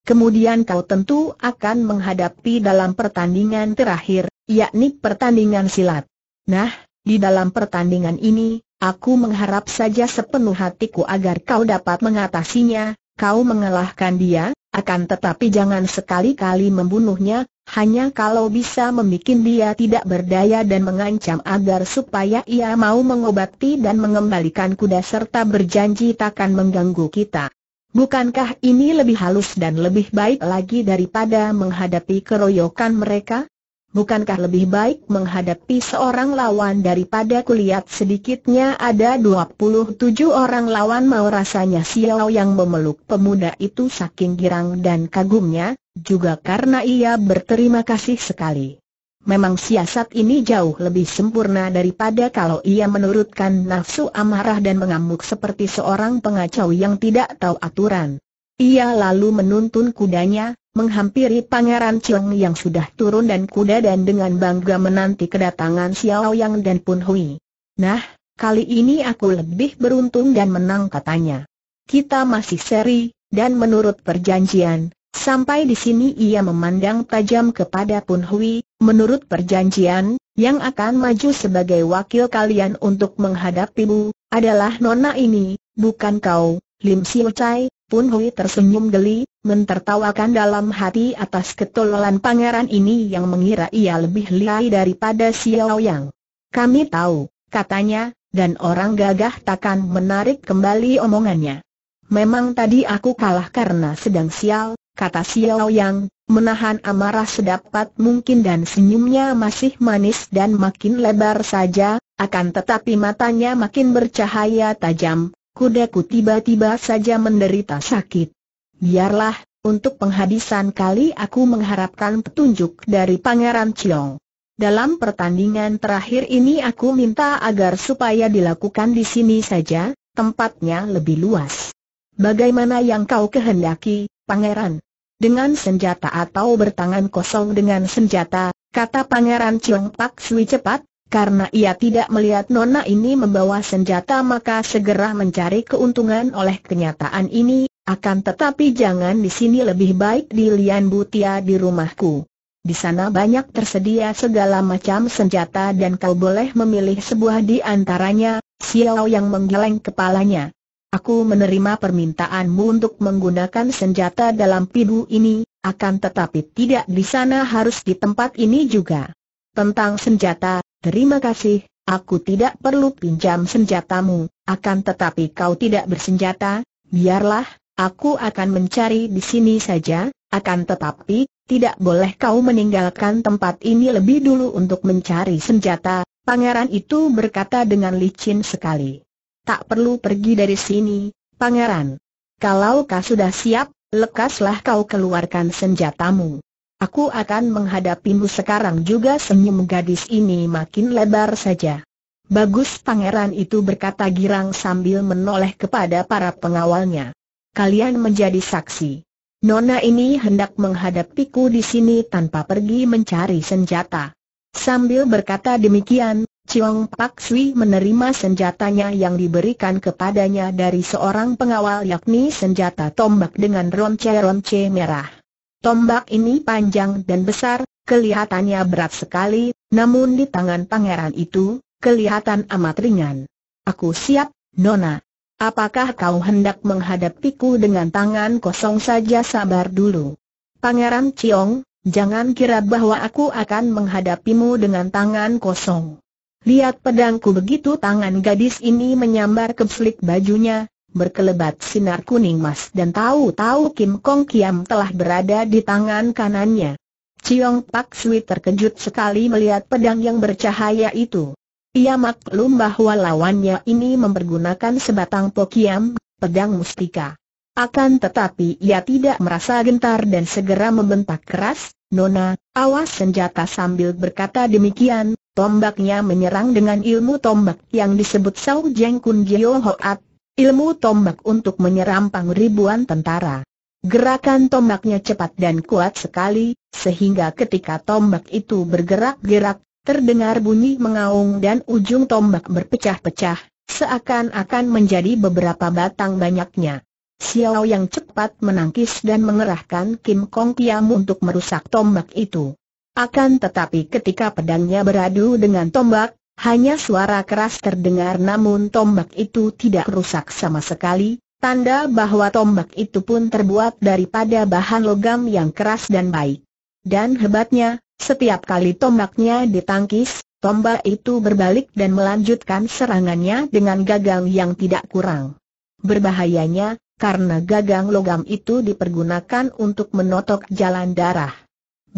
Kemudian kau tentu akan menghadapi dalam pertandingan terakhir, yakni pertandingan silat. Nah, di dalam pertandingan ini, aku mengharap saja sepenuh hatiku agar kau dapat mengatasinya, kau mengalahkan dia, akan tetapi jangan sekali-kali membunuhnya, hanya kalau bisa membuat dia tidak berdaya dan mengancam agar supaya ia mau mengobati dan mengembalikan kuda serta berjanji takkan mengganggu kita. Bukankah ini lebih halus dan lebih baik lagi daripada menghadapi keroyokan mereka? Bukankah lebih baik menghadapi seorang lawan daripada kulihat sedikitnya ada 27 orang lawan mau rasanya Xiao yang memeluk pemuda itu saking girang dan kagumnya, juga karena ia berterima kasih sekali. Memang siasat ini jauh lebih sempurna daripada kalau ia menurutkan nafsu amarah dan mengamuk seperti seorang pengacau yang tidak tahu aturan. Ia lalu menuntun kudanya, menghampiri Pangeran Cheng yang sudah turun dan kuda dan dengan bangga menanti kedatangan Xiao Yang dan Pun Hui. Nah, kali ini aku lebih beruntung dan menang katanya. Kita masih seri, dan menurut perjanjian, sampai di sini ia memandang tajam kepada Pun Hui, menurut perjanjian, yang akan maju sebagai wakil kalian untuk menghadapimu, adalah nona ini, bukan kau, Lim Siu Chai, pun Hui tersenyum geli, mentertawakan dalam hati atas ketololan pangeran ini yang mengira ia lebih lihai daripada Xiao Yang. Kami tahu, katanya, dan orang gagah takkan menarik kembali omongannya. Memang tadi aku kalah karena sedang sial, kata Xiao Yang, menahan amarah sedapat mungkin dan senyumnya masih manis dan makin lebar saja, akan tetapi matanya makin bercahaya tajam, kudaku tiba-tiba saja menderita sakit. Biarlah, untuk penghabisan kali aku mengharapkan petunjuk dari Pangeran Chiong. Dalam pertandingan terakhir ini aku minta agar supaya dilakukan di sini saja, tempatnya lebih luas. Bagaimana yang kau kehendaki, Pangeran? Dengan senjata atau bertangan kosong dengan senjata, kata Pangeran Chiong Pak Sui cepat, karena ia tidak melihat Nona ini membawa senjata maka segera mencari keuntungan oleh kenyataan ini, akan tetapi jangan di sini lebih baik di Lian Butia di rumahku. Di sana banyak tersedia segala macam senjata dan kau boleh memilih sebuah di antaranya, Xiao yang menggeleng kepalanya. Aku menerima permintaanmu untuk menggunakan senjata dalam pidu ini, akan tetapi tidak di sana harus di tempat ini juga. Tentang senjata, Terima kasih, aku tidak perlu pinjam senjatamu, akan tetapi kau tidak bersenjata, biarlah, aku akan mencari di sini saja, akan tetapi, tidak boleh kau meninggalkan tempat ini lebih dulu untuk mencari senjata, pangeran itu berkata dengan licin sekali. Tak perlu pergi dari sini, pangeran. Kalau kau sudah siap, lekaslah kau keluarkan senjatamu. Aku akan menghadapimu sekarang juga senyum gadis ini makin lebar saja. Bagus pangeran itu berkata girang sambil menoleh kepada para pengawalnya. Kalian menjadi saksi. Nona ini hendak menghadapiku di sini tanpa pergi mencari senjata. Sambil berkata demikian, Chiong Pak Sui menerima senjatanya yang diberikan kepadanya dari seorang pengawal yakni senjata tombak dengan ronce-ronce merah. Tombak ini panjang dan besar, kelihatannya berat sekali, namun di tangan pangeran itu, kelihatan amat ringan. Aku siap, Nona. Apakah kau hendak menghadapiku dengan tangan kosong saja sabar dulu? Pangeran Ciong, jangan kira bahwa aku akan menghadapimu dengan tangan kosong. Lihat pedangku begitu tangan gadis ini menyambar ke selik bajunya, berkelebat sinar kuning emas dan tahu-tahu Kim Kong Kiam telah berada di tangan kanannya. Chiong Pak Sui terkejut sekali melihat pedang yang bercahaya itu. Ia maklum bahwa lawannya ini mempergunakan sebatang pokiam, pedang mustika. Akan tetapi ia tidak merasa gentar dan segera membentak keras, Nona, awas senjata sambil berkata demikian, tombaknya menyerang dengan ilmu tombak yang disebut Sao Jeng Kun Jio Hoat Ilmu tombak untuk menyerampang ribuan tentara. Gerakan tombaknya cepat dan kuat sekali, sehingga ketika tombak itu bergerak-gerak, terdengar bunyi mengaung dan ujung tombak berpecah-pecah, seakan-akan menjadi beberapa batang banyaknya. Xiao yang cepat menangkis dan mengerahkan Kim Kong Kiam untuk merusak tombak itu. Akan tetapi ketika pedangnya beradu dengan tombak, hanya suara keras terdengar namun tombak itu tidak rusak sama sekali, tanda bahwa tombak itu pun terbuat daripada bahan logam yang keras dan baik. Dan hebatnya, setiap kali tombaknya ditangkis, tombak itu berbalik dan melanjutkan serangannya dengan gagang yang tidak kurang. Berbahayanya, karena gagang logam itu dipergunakan untuk menotok jalan darah.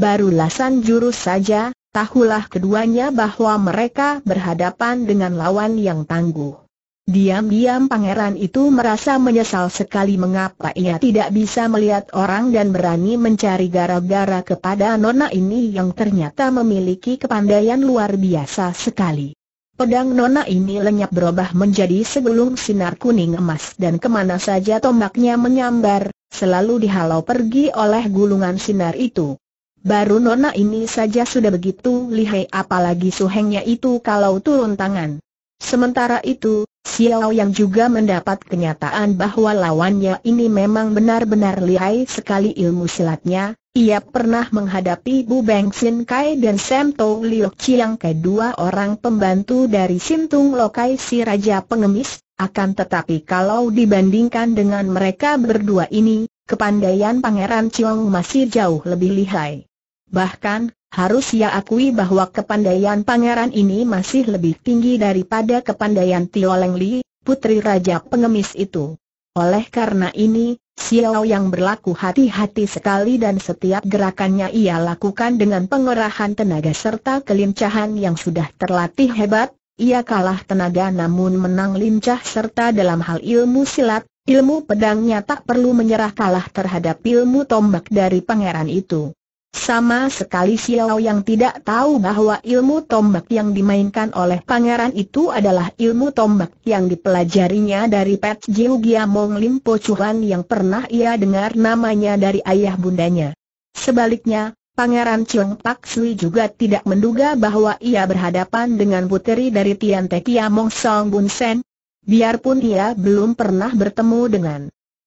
Barulah San Jurus saja, Tahulah keduanya bahwa mereka berhadapan dengan lawan yang tangguh. Diam-diam pangeran itu merasa menyesal sekali mengapa ia tidak bisa melihat orang dan berani mencari gara-gara kepada nona ini yang ternyata memiliki kepandaian luar biasa sekali. Pedang nona ini lenyap berubah menjadi segulung sinar kuning emas dan kemana saja tombaknya menyambar, selalu dihalau pergi oleh gulungan sinar itu. Baru nona ini saja sudah begitu lihai apalagi suhengnya itu kalau turun tangan. Sementara itu, Xiao yang juga mendapat kenyataan bahwa lawannya ini memang benar-benar lihai sekali ilmu silatnya, ia pernah menghadapi Bu Beng Sin Kai dan Sam Tou Liok Chiang kedua orang pembantu dari Sintung Lokai si Raja Pengemis, akan tetapi kalau dibandingkan dengan mereka berdua ini, kepandaian Pangeran Chiong masih jauh lebih lihai. Bahkan, harus ia akui bahwa kepandaian pangeran ini masih lebih tinggi daripada kepandaian Tio Leng Li, putri raja pengemis itu. Oleh karena ini, Xiao yang berlaku hati-hati sekali dan setiap gerakannya ia lakukan dengan pengerahan tenaga serta kelincahan yang sudah terlatih hebat, ia kalah tenaga namun menang lincah serta dalam hal ilmu silat, ilmu pedangnya tak perlu menyerah kalah terhadap ilmu tombak dari pangeran itu. Sama sekali Xiao yang tidak tahu bahwa ilmu tombak yang dimainkan oleh pangeran itu adalah ilmu tombak yang dipelajarinya dari Pet Jiu Giamong Lim Po Chuan yang pernah ia dengar namanya dari ayah bundanya. Sebaliknya, Pangeran Chiang Pak Sui juga tidak menduga bahwa ia berhadapan dengan puteri dari Tian Te Mong Song Bun Sen. Biarpun ia belum pernah bertemu dengan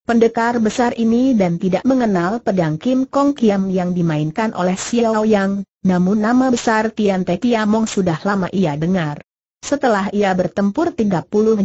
Pendekar besar ini dan tidak mengenal pedang Kim Kong Kiam yang dimainkan oleh Xiao Yang, namun nama besar Tian Te Kiamong sudah lama ia dengar. Setelah ia bertempur 30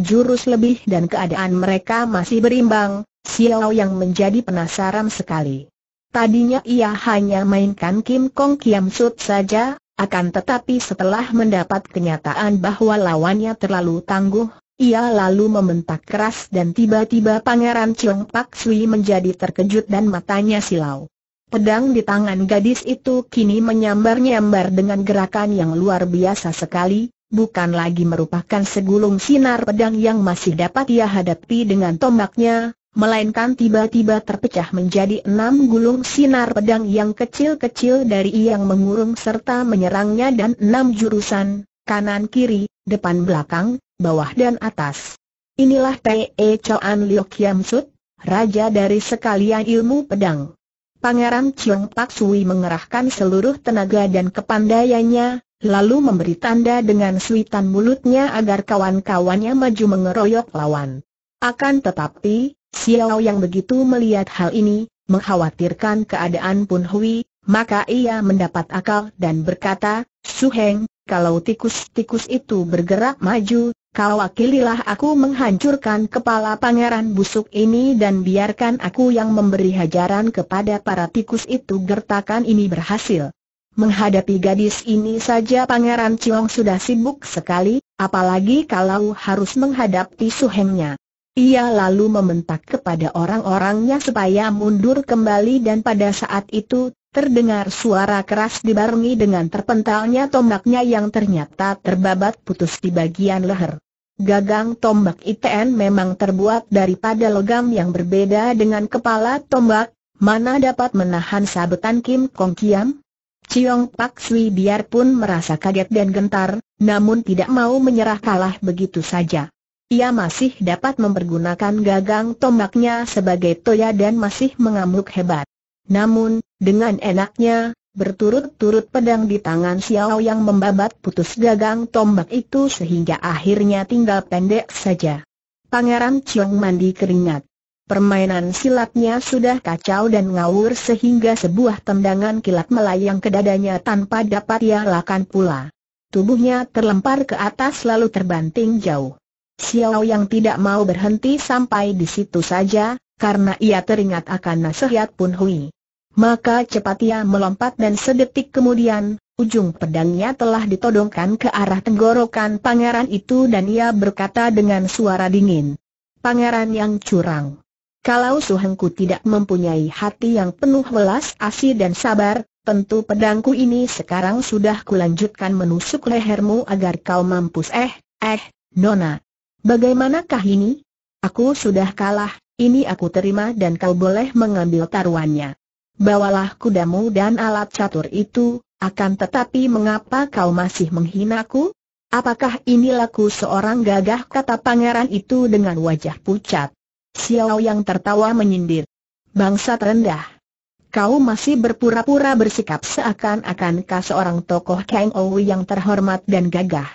jurus lebih dan keadaan mereka masih berimbang, Xiao Yang menjadi penasaran sekali. Tadinya ia hanya mainkan Kim Kong Kiam Sut saja, akan tetapi setelah mendapat kenyataan bahwa lawannya terlalu tangguh, ia lalu membentak keras dan tiba-tiba Pangeran Chiong Pak Sui menjadi terkejut dan matanya silau. Pedang di tangan gadis itu kini menyambar-nyambar dengan gerakan yang luar biasa sekali, bukan lagi merupakan segulung sinar pedang yang masih dapat ia hadapi dengan tombaknya, melainkan tiba-tiba terpecah menjadi enam gulung sinar pedang yang kecil-kecil dari yang mengurung serta menyerangnya dan enam jurusan, kanan kiri, depan belakang, bawah dan atas. Inilah T.E. Choan Liu Kiam Sut, raja dari sekalian ilmu pedang. Pangeran Chiang Pak Sui mengerahkan seluruh tenaga dan kepandaiannya, lalu memberi tanda dengan suitan mulutnya agar kawan-kawannya maju mengeroyok lawan. Akan tetapi, Xiao yang begitu melihat hal ini, mengkhawatirkan keadaan Pun Hui, maka ia mendapat akal dan berkata, Su Heng, kalau tikus-tikus itu bergerak maju, kau wakililah aku menghancurkan kepala pangeran busuk ini dan biarkan aku yang memberi hajaran kepada para tikus itu gertakan ini berhasil. Menghadapi gadis ini saja pangeran Ciong sudah sibuk sekali, apalagi kalau harus menghadapi suhengnya. Ia lalu mementak kepada orang-orangnya supaya mundur kembali dan pada saat itu Terdengar suara keras dibarengi dengan terpentalnya tombaknya yang ternyata terbabat putus di bagian leher. Gagang tombak ITN memang terbuat daripada logam yang berbeda dengan kepala tombak, mana dapat menahan sabetan Kim Kong Kiam? Ciong Pak Sui biarpun merasa kaget dan gentar, namun tidak mau menyerah kalah begitu saja. Ia masih dapat mempergunakan gagang tombaknya sebagai toya dan masih mengamuk hebat. Namun, dengan enaknya, berturut-turut pedang di tangan Xiao yang membabat putus gagang tombak itu sehingga akhirnya tinggal pendek saja. Pangeran Chong mandi keringat. Permainan silatnya sudah kacau dan ngawur sehingga sebuah tendangan kilat melayang ke dadanya tanpa dapat ia lakukan pula. Tubuhnya terlempar ke atas lalu terbanting jauh. Xiao yang tidak mau berhenti sampai di situ saja, karena ia teringat akan nasihat Pun Hui. Maka cepat ia melompat dan sedetik kemudian, ujung pedangnya telah ditodongkan ke arah tenggorokan pangeran itu dan ia berkata dengan suara dingin. Pangeran yang curang. Kalau Suhengku tidak mempunyai hati yang penuh welas asih dan sabar, tentu pedangku ini sekarang sudah kulanjutkan menusuk lehermu agar kau mampus eh, eh, nona. Bagaimanakah ini? Aku sudah kalah, ini aku terima dan kau boleh mengambil taruhannya bawalah kudamu dan alat catur itu, akan tetapi mengapa kau masih menghinaku? Apakah inilahku seorang gagah kata pangeran itu dengan wajah pucat? Xiao yang tertawa menyindir. Bangsa rendah. Kau masih berpura-pura bersikap seakan-akan kau seorang tokoh Kang ou yang terhormat dan gagah.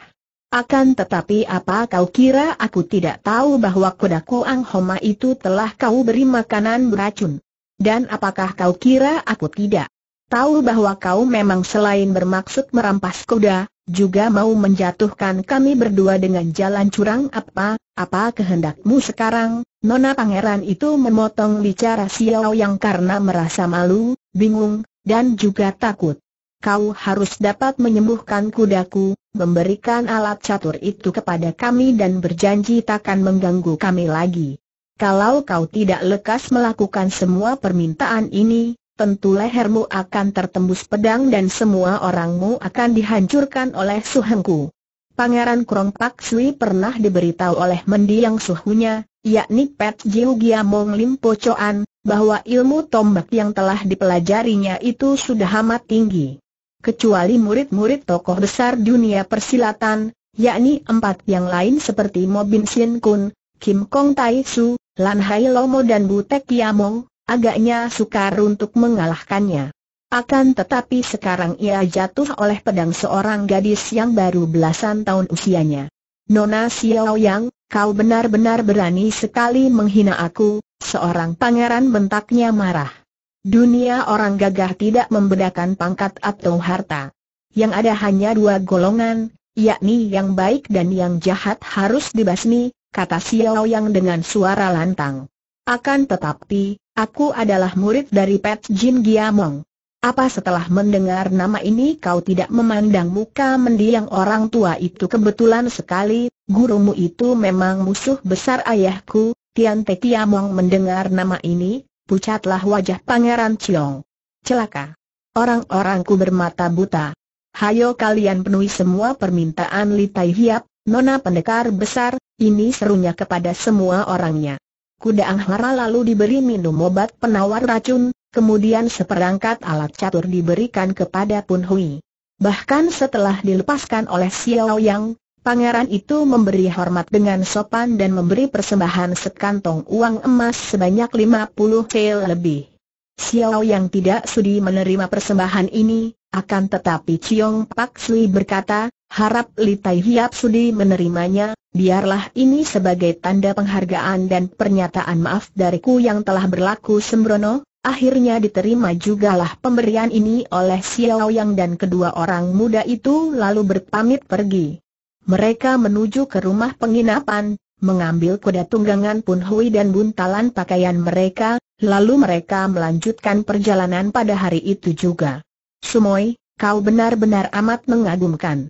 Akan tetapi apa kau kira aku tidak tahu bahwa kudaku Ang Homa itu telah kau beri makanan beracun? Dan apakah kau kira aku tidak tahu bahwa kau memang selain bermaksud merampas kuda, juga mau menjatuhkan kami berdua dengan jalan curang apa, apa kehendakmu sekarang? Nona pangeran itu memotong bicara Xiao yang karena merasa malu, bingung, dan juga takut. Kau harus dapat menyembuhkan kudaku, memberikan alat catur itu kepada kami dan berjanji takkan mengganggu kami lagi. Kalau kau tidak lekas melakukan semua permintaan ini, tentu lehermu akan tertembus pedang dan semua orangmu akan dihancurkan oleh suhengku. Pangeran Krong Pak Sui pernah diberitahu oleh mendiang suhunya, yakni Pet Jiu Giamong Lim Choan, bahwa ilmu tombak yang telah dipelajarinya itu sudah amat tinggi. Kecuali murid-murid tokoh besar dunia persilatan, yakni empat yang lain seperti Mo Bin Sien Kun, Kim Kong Tai Su, Lan Hai Lomo dan Butek Yamong, agaknya sukar untuk mengalahkannya. Akan tetapi sekarang ia jatuh oleh pedang seorang gadis yang baru belasan tahun usianya. Nona Xiao Yang, kau benar-benar berani sekali menghina aku, seorang pangeran bentaknya marah. Dunia orang gagah tidak membedakan pangkat atau harta. Yang ada hanya dua golongan, yakni yang baik dan yang jahat harus dibasmi, kata Xiao Yang dengan suara lantang. Akan tetapi, aku adalah murid dari Pet Jin Giamong. Apa setelah mendengar nama ini kau tidak memandang muka mendiang orang tua itu kebetulan sekali, gurumu itu memang musuh besar ayahku, Tian Te Kiamong mendengar nama ini, pucatlah wajah Pangeran Chiong. Celaka. Orang-orangku bermata buta. Hayo kalian penuhi semua permintaan Li Tai Hiap, Nona Pendekar Besar, ini serunya kepada semua orangnya. Kuda Anghara lalu diberi minum obat penawar racun, kemudian seperangkat alat catur diberikan kepada Pun Hui. Bahkan setelah dilepaskan oleh Xiao Yang, pangeran itu memberi hormat dengan sopan dan memberi persembahan sekantong uang emas sebanyak 50 sel lebih. Xiao yang tidak sudi menerima persembahan ini, akan tetapi Chiong Pak Sui berkata, Harap Li Tai Hiap sudi menerimanya, biarlah ini sebagai tanda penghargaan dan pernyataan maaf dariku yang telah berlaku sembrono, akhirnya diterima jugalah pemberian ini oleh Xiao Yang dan kedua orang muda itu lalu berpamit pergi. Mereka menuju ke rumah penginapan, mengambil kuda tunggangan Pun Hui dan buntalan pakaian mereka, lalu mereka melanjutkan perjalanan pada hari itu juga. Sumoi, kau benar-benar amat mengagumkan.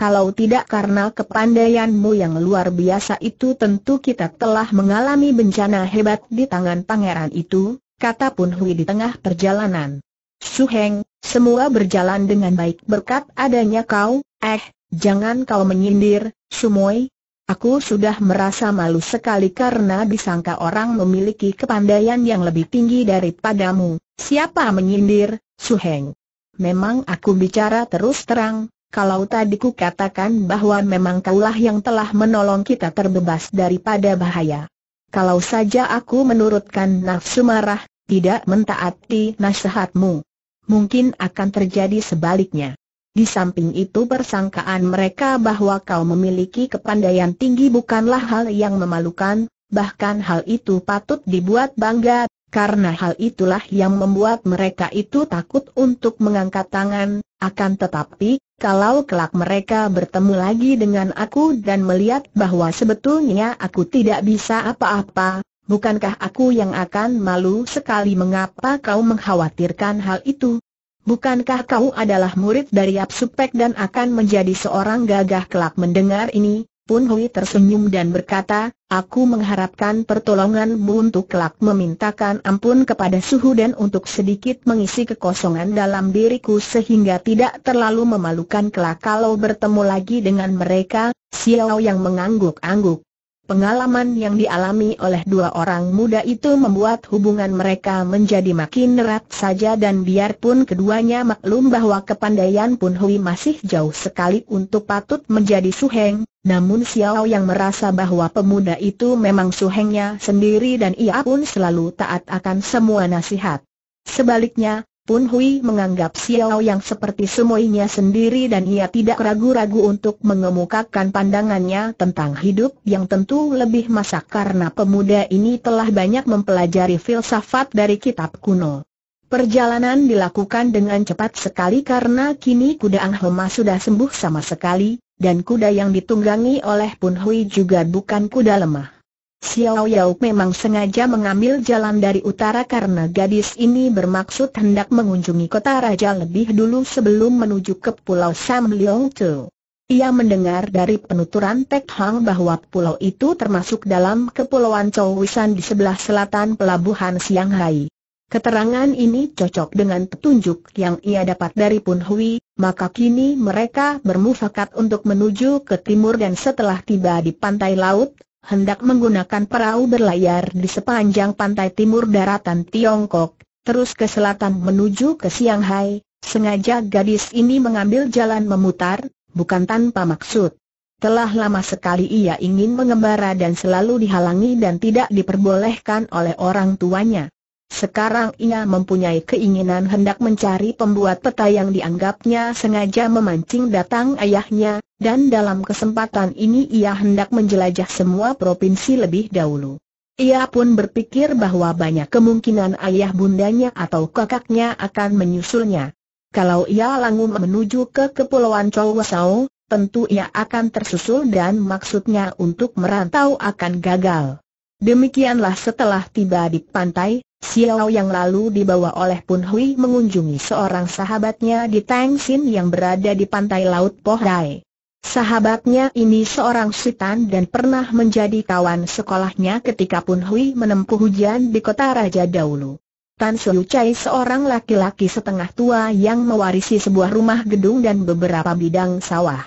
Kalau tidak karena kepandaianmu yang luar biasa itu tentu kita telah mengalami bencana hebat di tangan pangeran itu, kata Pun Hui di tengah perjalanan. Heng, semua berjalan dengan baik berkat adanya kau, eh, jangan kau menyindir, Sumoi. Aku sudah merasa malu sekali karena disangka orang memiliki kepandaian yang lebih tinggi daripadamu. Siapa menyindir, Heng? Memang aku bicara terus terang, kalau tadi ku katakan bahwa memang kaulah yang telah menolong kita terbebas daripada bahaya. Kalau saja aku menurutkan nafsu marah, tidak mentaati nasihatmu, mungkin akan terjadi sebaliknya. Di samping itu persangkaan mereka bahwa kau memiliki kepandaian tinggi bukanlah hal yang memalukan, bahkan hal itu patut dibuat bangga, karena hal itulah yang membuat mereka itu takut untuk mengangkat tangan, akan tetapi, kalau kelak mereka bertemu lagi dengan aku dan melihat bahwa sebetulnya aku tidak bisa apa-apa, bukankah aku yang akan malu sekali mengapa kau mengkhawatirkan hal itu? Bukankah kau adalah murid dari Apsupek dan akan menjadi seorang gagah kelak mendengar ini? Pun Hui tersenyum dan berkata, aku mengharapkan pertolonganmu untuk kelak memintakan ampun kepada suhu dan untuk sedikit mengisi kekosongan dalam diriku sehingga tidak terlalu memalukan kelak kalau bertemu lagi dengan mereka, Xiao yang mengangguk-angguk. Pengalaman yang dialami oleh dua orang muda itu membuat hubungan mereka menjadi makin erat saja dan biarpun keduanya maklum bahwa kepandaian Pun Hui masih jauh sekali untuk patut menjadi suheng, namun Xiao yang merasa bahwa pemuda itu memang suhengnya sendiri dan ia pun selalu taat akan semua nasihat. Sebaliknya, pun Hui menganggap Xiao yang seperti semuanya sendiri dan ia tidak ragu-ragu untuk mengemukakan pandangannya tentang hidup yang tentu lebih masak karena pemuda ini telah banyak mempelajari filsafat dari kitab kuno. Perjalanan dilakukan dengan cepat sekali karena kini kuda Ang Hema sudah sembuh sama sekali, dan kuda yang ditunggangi oleh Pun Hui juga bukan kuda lemah. Xiao Yao memang sengaja mengambil jalan dari utara karena gadis ini bermaksud hendak mengunjungi kota raja lebih dulu sebelum menuju ke pulau Sam Leong Tu. Ia mendengar dari penuturan Tek Hang bahwa pulau itu termasuk dalam kepulauan Wisan di sebelah selatan pelabuhan Shanghai. Keterangan ini cocok dengan petunjuk yang ia dapat dari Pun Hui, maka kini mereka bermufakat untuk menuju ke timur dan setelah tiba di pantai laut, hendak menggunakan perahu berlayar di sepanjang pantai timur daratan Tiongkok, terus ke selatan menuju ke Shanghai, sengaja gadis ini mengambil jalan memutar, bukan tanpa maksud. Telah lama sekali ia ingin mengembara dan selalu dihalangi dan tidak diperbolehkan oleh orang tuanya. Sekarang ia mempunyai keinginan hendak mencari pembuat peta yang dianggapnya sengaja memancing datang ayahnya, dan dalam kesempatan ini ia hendak menjelajah semua provinsi lebih dahulu. Ia pun berpikir bahwa banyak kemungkinan ayah bundanya atau kakaknya akan menyusulnya. Kalau ia langsung menuju ke Kepulauan Chowasau, tentu ia akan tersusul dan maksudnya untuk merantau akan gagal. Demikianlah setelah tiba di pantai, Xiao yang lalu dibawa oleh Pun Hui mengunjungi seorang sahabatnya di Tangsin yang berada di pantai Laut Pohdai. Sahabatnya ini seorang sutan dan pernah menjadi kawan sekolahnya ketika Pun Hui menempuh hujan di kota Raja Daulu. Tan Su Chai seorang laki-laki setengah tua yang mewarisi sebuah rumah gedung dan beberapa bidang sawah.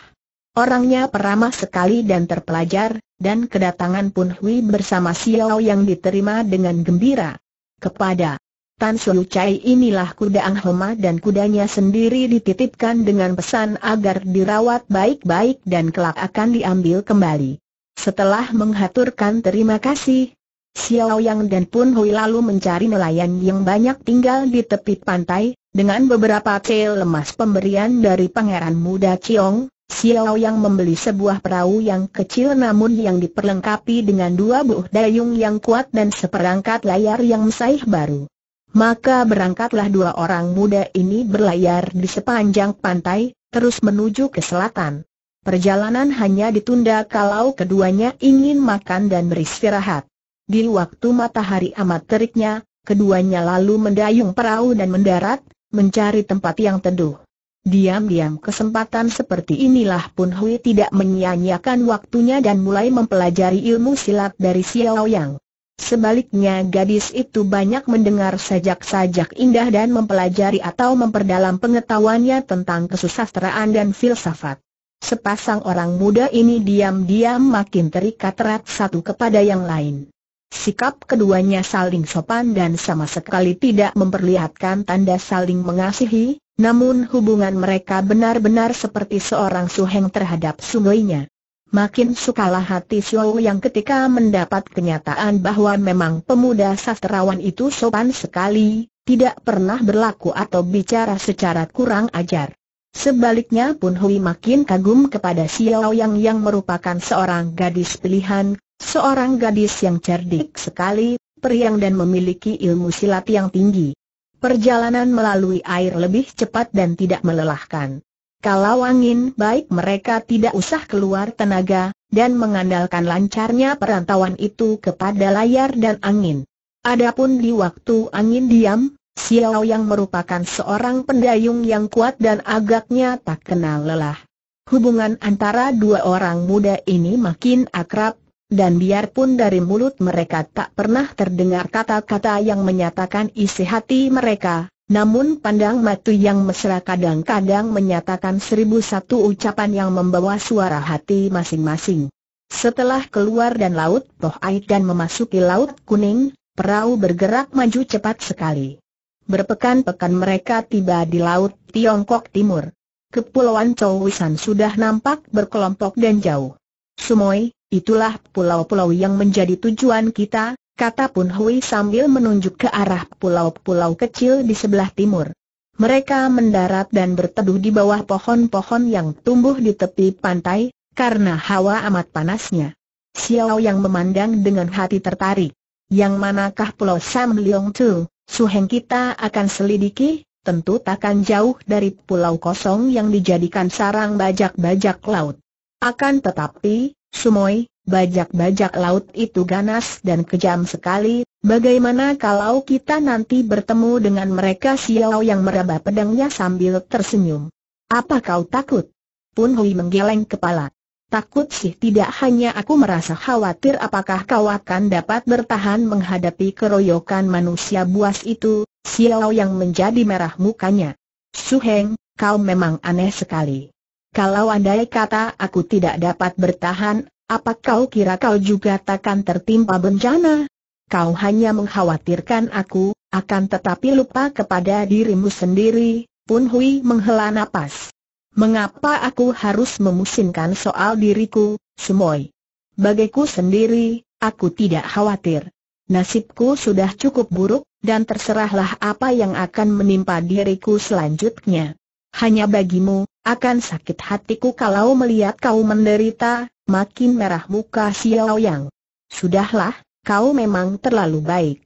Orangnya peramah sekali dan terpelajar, dan kedatangan Pun Hui bersama Xiao yang diterima dengan gembira kepada Tan Su Chai inilah kuda Ang Hema dan kudanya sendiri dititipkan dengan pesan agar dirawat baik-baik dan kelak akan diambil kembali. Setelah menghaturkan terima kasih, Xiao Yang dan Pun Hui lalu mencari nelayan yang banyak tinggal di tepi pantai, dengan beberapa cel lemas pemberian dari pangeran muda Chiong, Xiao yang membeli sebuah perahu yang kecil namun yang diperlengkapi dengan dua buah dayung yang kuat dan seperangkat layar yang mesaih baru. Maka berangkatlah dua orang muda ini berlayar di sepanjang pantai, terus menuju ke selatan. Perjalanan hanya ditunda kalau keduanya ingin makan dan beristirahat. Di waktu matahari amat teriknya, keduanya lalu mendayung perahu dan mendarat, mencari tempat yang teduh. Diam-diam kesempatan seperti inilah Pun Hui tidak menyia-nyiakan waktunya dan mulai mempelajari ilmu silat dari Xiao Yang. Sebaliknya gadis itu banyak mendengar sajak-sajak indah dan mempelajari atau memperdalam pengetahuannya tentang kesusastraan dan filsafat. Sepasang orang muda ini diam-diam makin terikat erat satu kepada yang lain. Sikap keduanya saling sopan dan sama sekali tidak memperlihatkan tanda saling mengasihi, namun hubungan mereka benar-benar seperti seorang suheng terhadap sungainya. Makin sukalah hati Xiao yang ketika mendapat kenyataan bahwa memang pemuda sastrawan itu sopan sekali, tidak pernah berlaku atau bicara secara kurang ajar. Sebaliknya pun Hui makin kagum kepada Xiao Yang yang merupakan seorang gadis pilihan, seorang gadis yang cerdik sekali, periang dan memiliki ilmu silat yang tinggi. Perjalanan melalui air lebih cepat dan tidak melelahkan. Kalau angin baik mereka tidak usah keluar tenaga, dan mengandalkan lancarnya perantauan itu kepada layar dan angin. Adapun di waktu angin diam, Xiao yang merupakan seorang pendayung yang kuat dan agaknya tak kenal lelah. Hubungan antara dua orang muda ini makin akrab, dan biarpun dari mulut mereka tak pernah terdengar kata-kata yang menyatakan isi hati mereka, namun pandang matu yang mesra kadang-kadang menyatakan seribu satu ucapan yang membawa suara hati masing-masing. Setelah keluar dan laut toh Ait dan memasuki laut kuning, perahu bergerak maju cepat sekali. Berpekan-pekan mereka tiba di laut Tiongkok Timur. Kepulauan Chowisan sudah nampak berkelompok dan jauh. Sumoy, itulah pulau-pulau yang menjadi tujuan kita, kata Pun Hui sambil menunjuk ke arah pulau-pulau kecil di sebelah timur. Mereka mendarat dan berteduh di bawah pohon-pohon yang tumbuh di tepi pantai, karena hawa amat panasnya. Xiao yang memandang dengan hati tertarik. Yang manakah pulau Sam Leong Tu, Suheng kita akan selidiki, tentu takkan jauh dari pulau kosong yang dijadikan sarang bajak-bajak laut. Akan tetapi, Sumoi, bajak-bajak laut itu ganas dan kejam sekali, bagaimana kalau kita nanti bertemu dengan mereka Xiao yang meraba pedangnya sambil tersenyum. Apa kau takut? Pun Hui menggeleng kepala. Takut sih tidak hanya aku merasa khawatir apakah kau akan dapat bertahan menghadapi keroyokan manusia buas itu, Xiao yang menjadi merah mukanya. Suheng, kau memang aneh sekali. Kalau andai kata aku tidak dapat bertahan, apa kau kira kau juga takkan tertimpa bencana? Kau hanya mengkhawatirkan aku, akan tetapi lupa kepada dirimu sendiri, Pun Hui menghela nafas. Mengapa aku harus memusingkan soal diriku, Sumoy? Bagiku sendiri, aku tidak khawatir. Nasibku sudah cukup buruk, dan terserahlah apa yang akan menimpa diriku selanjutnya. Hanya bagimu, akan sakit hatiku kalau melihat kau menderita, makin merah muka Xiao Yang. Sudahlah, kau memang terlalu baik.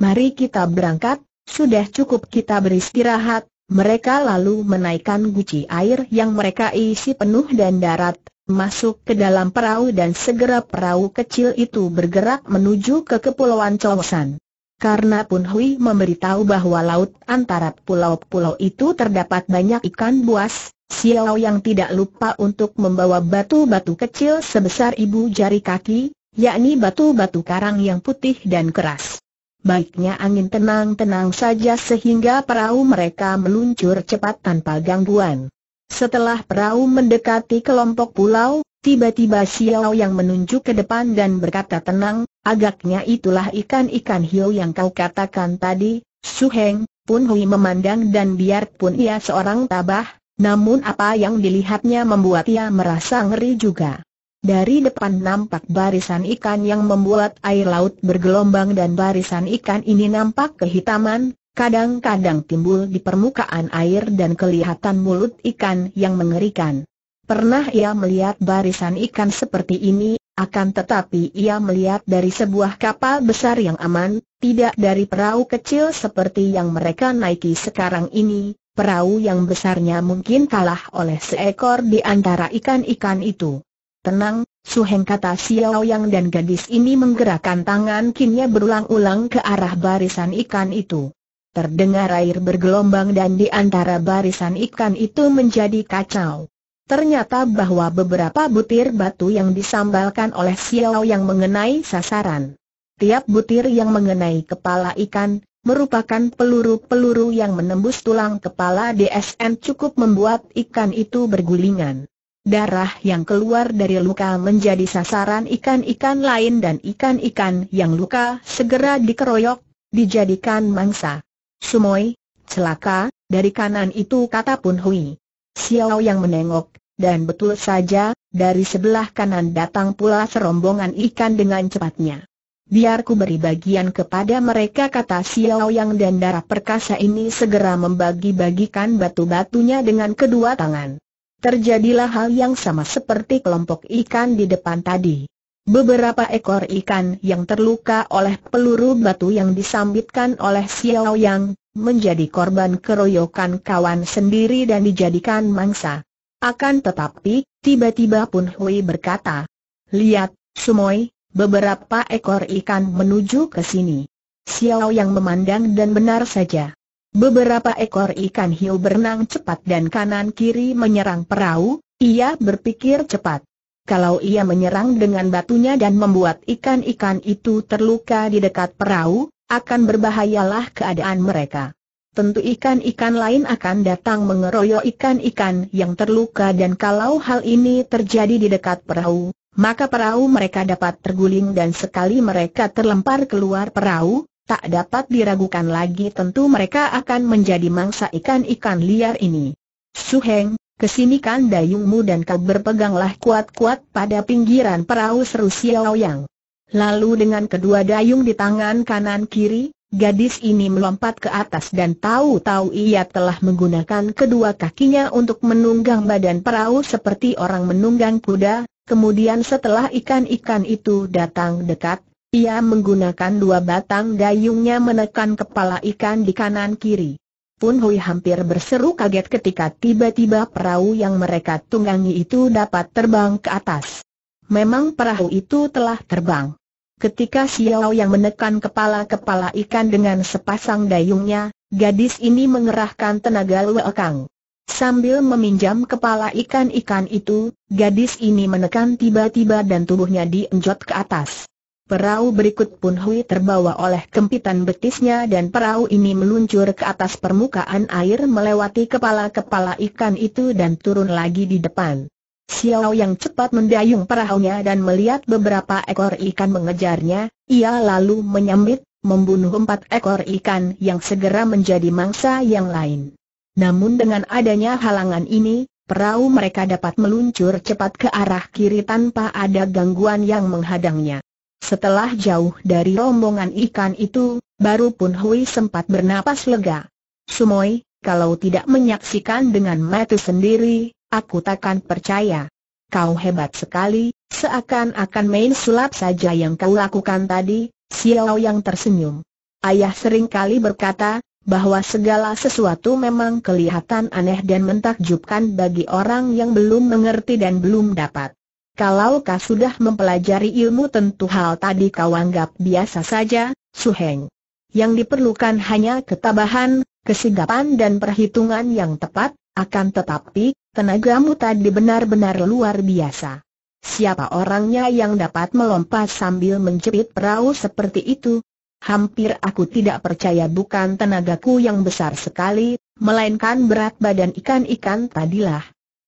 Mari kita berangkat, sudah cukup kita beristirahat. Mereka lalu menaikkan guci air yang mereka isi penuh dan darat, masuk ke dalam perahu dan segera perahu kecil itu bergerak menuju ke Kepulauan Chowsan. Karena Pun Hui memberitahu bahwa laut antara pulau-pulau itu terdapat banyak ikan buas, Xiao yang tidak lupa untuk membawa batu-batu kecil sebesar ibu jari kaki, yakni batu-batu karang yang putih dan keras. Baiknya angin tenang-tenang saja sehingga perahu mereka meluncur cepat tanpa gangguan. Setelah perahu mendekati kelompok pulau, Tiba-tiba Xiao yang menunjuk ke depan dan berkata tenang, agaknya itulah ikan-ikan hiu yang kau katakan tadi, Su Heng, Pun Hui memandang dan biarpun ia seorang tabah, namun apa yang dilihatnya membuat ia merasa ngeri juga. Dari depan nampak barisan ikan yang membuat air laut bergelombang dan barisan ikan ini nampak kehitaman, kadang-kadang timbul di permukaan air dan kelihatan mulut ikan yang mengerikan. Pernah ia melihat barisan ikan seperti ini, akan tetapi ia melihat dari sebuah kapal besar yang aman, tidak dari perahu kecil seperti yang mereka naiki sekarang ini, perahu yang besarnya mungkin kalah oleh seekor di antara ikan-ikan itu. Tenang, Suheng kata Xiao Yang dan gadis ini menggerakkan tangan kinnya berulang-ulang ke arah barisan ikan itu. Terdengar air bergelombang dan di antara barisan ikan itu menjadi kacau. Ternyata bahwa beberapa butir batu yang disambalkan oleh Xiao yang mengenai sasaran. Tiap butir yang mengenai kepala ikan, merupakan peluru-peluru yang menembus tulang kepala DSN cukup membuat ikan itu bergulingan. Darah yang keluar dari luka menjadi sasaran ikan-ikan lain dan ikan-ikan yang luka segera dikeroyok, dijadikan mangsa. Sumoy, celaka, dari kanan itu kata Pun Hui. Xiao yang menengok, dan betul saja, dari sebelah kanan datang pula serombongan ikan dengan cepatnya. Biar ku beri bagian kepada mereka kata Xiao Yang dan darah perkasa ini segera membagi-bagikan batu-batunya dengan kedua tangan. Terjadilah hal yang sama seperti kelompok ikan di depan tadi. Beberapa ekor ikan yang terluka oleh peluru batu yang disambitkan oleh Xiao Yang, menjadi korban keroyokan kawan sendiri dan dijadikan mangsa. Akan tetapi, tiba-tiba Pun Hui berkata, Lihat, Sumoy, beberapa ekor ikan menuju ke sini. Xiao yang memandang dan benar saja. Beberapa ekor ikan hiu berenang cepat dan kanan-kiri menyerang perahu, ia berpikir cepat. Kalau ia menyerang dengan batunya dan membuat ikan-ikan itu terluka di dekat perahu, akan berbahayalah keadaan mereka. Tentu ikan-ikan lain akan datang mengeroyok ikan-ikan yang terluka dan kalau hal ini terjadi di dekat perahu, maka perahu mereka dapat terguling dan sekali mereka terlempar keluar perahu, tak dapat diragukan lagi tentu mereka akan menjadi mangsa ikan-ikan liar ini. Suheng, kesinikan dayungmu dan kau berpeganglah kuat-kuat pada pinggiran perahu seru Xiao Yang. Lalu dengan kedua dayung di tangan kanan kiri, Gadis ini melompat ke atas dan tahu-tahu ia telah menggunakan kedua kakinya untuk menunggang badan perahu seperti orang menunggang kuda, kemudian setelah ikan-ikan itu datang dekat, ia menggunakan dua batang dayungnya menekan kepala ikan di kanan kiri. Pun Hui hampir berseru kaget ketika tiba-tiba perahu yang mereka tunggangi itu dapat terbang ke atas. Memang perahu itu telah terbang. Ketika Xiao yang menekan kepala-kepala ikan dengan sepasang dayungnya, gadis ini mengerahkan tenaga luakang. Sambil meminjam kepala ikan-ikan itu, gadis ini menekan tiba-tiba dan tubuhnya dienjot ke atas. Perahu berikut pun Hui terbawa oleh kempitan betisnya dan perahu ini meluncur ke atas permukaan air melewati kepala-kepala ikan itu dan turun lagi di depan. Xiao yang cepat mendayung perahunya dan melihat beberapa ekor ikan mengejarnya, ia lalu menyambit, membunuh empat ekor ikan yang segera menjadi mangsa yang lain. Namun dengan adanya halangan ini, perahu mereka dapat meluncur cepat ke arah kiri tanpa ada gangguan yang menghadangnya. Setelah jauh dari rombongan ikan itu, baru pun Hui sempat bernapas lega. Sumoy, kalau tidak menyaksikan dengan mata sendiri, Aku takkan percaya. Kau hebat sekali, seakan-akan main sulap saja yang kau lakukan tadi, Xiao yang tersenyum. Ayah seringkali berkata, bahwa segala sesuatu memang kelihatan aneh dan mentakjubkan bagi orang yang belum mengerti dan belum dapat. Kalau kau sudah mempelajari ilmu tentu hal tadi kau anggap biasa saja, Su Heng. Yang diperlukan hanya ketabahan, kesigapan dan perhitungan yang tepat, akan tetapi, tenagamu tadi benar-benar luar biasa. Siapa orangnya yang dapat melompat sambil menjepit perahu seperti itu? Hampir aku tidak percaya bukan tenagaku yang besar sekali, melainkan berat badan ikan-ikan tadilah.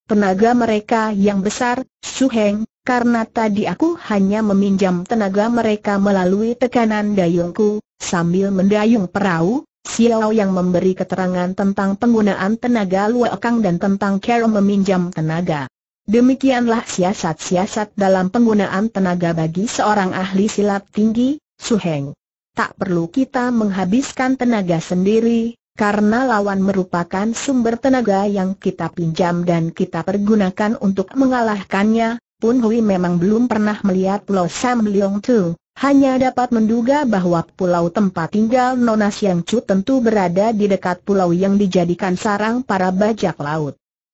Tenaga mereka yang besar, Su Heng, karena tadi aku hanya meminjam tenaga mereka melalui tekanan dayungku, sambil mendayung perahu, Xiao yang memberi keterangan tentang penggunaan tenaga kang dan tentang cara meminjam tenaga. Demikianlah siasat-siasat dalam penggunaan tenaga bagi seorang ahli silat tinggi, Su Heng. Tak perlu kita menghabiskan tenaga sendiri, karena lawan merupakan sumber tenaga yang kita pinjam dan kita pergunakan untuk mengalahkannya, Pun Hui memang belum pernah melihat Lo Sam Leong Tu hanya dapat menduga bahwa pulau tempat tinggal Nona Siang Chu tentu berada di dekat pulau yang dijadikan sarang para bajak laut.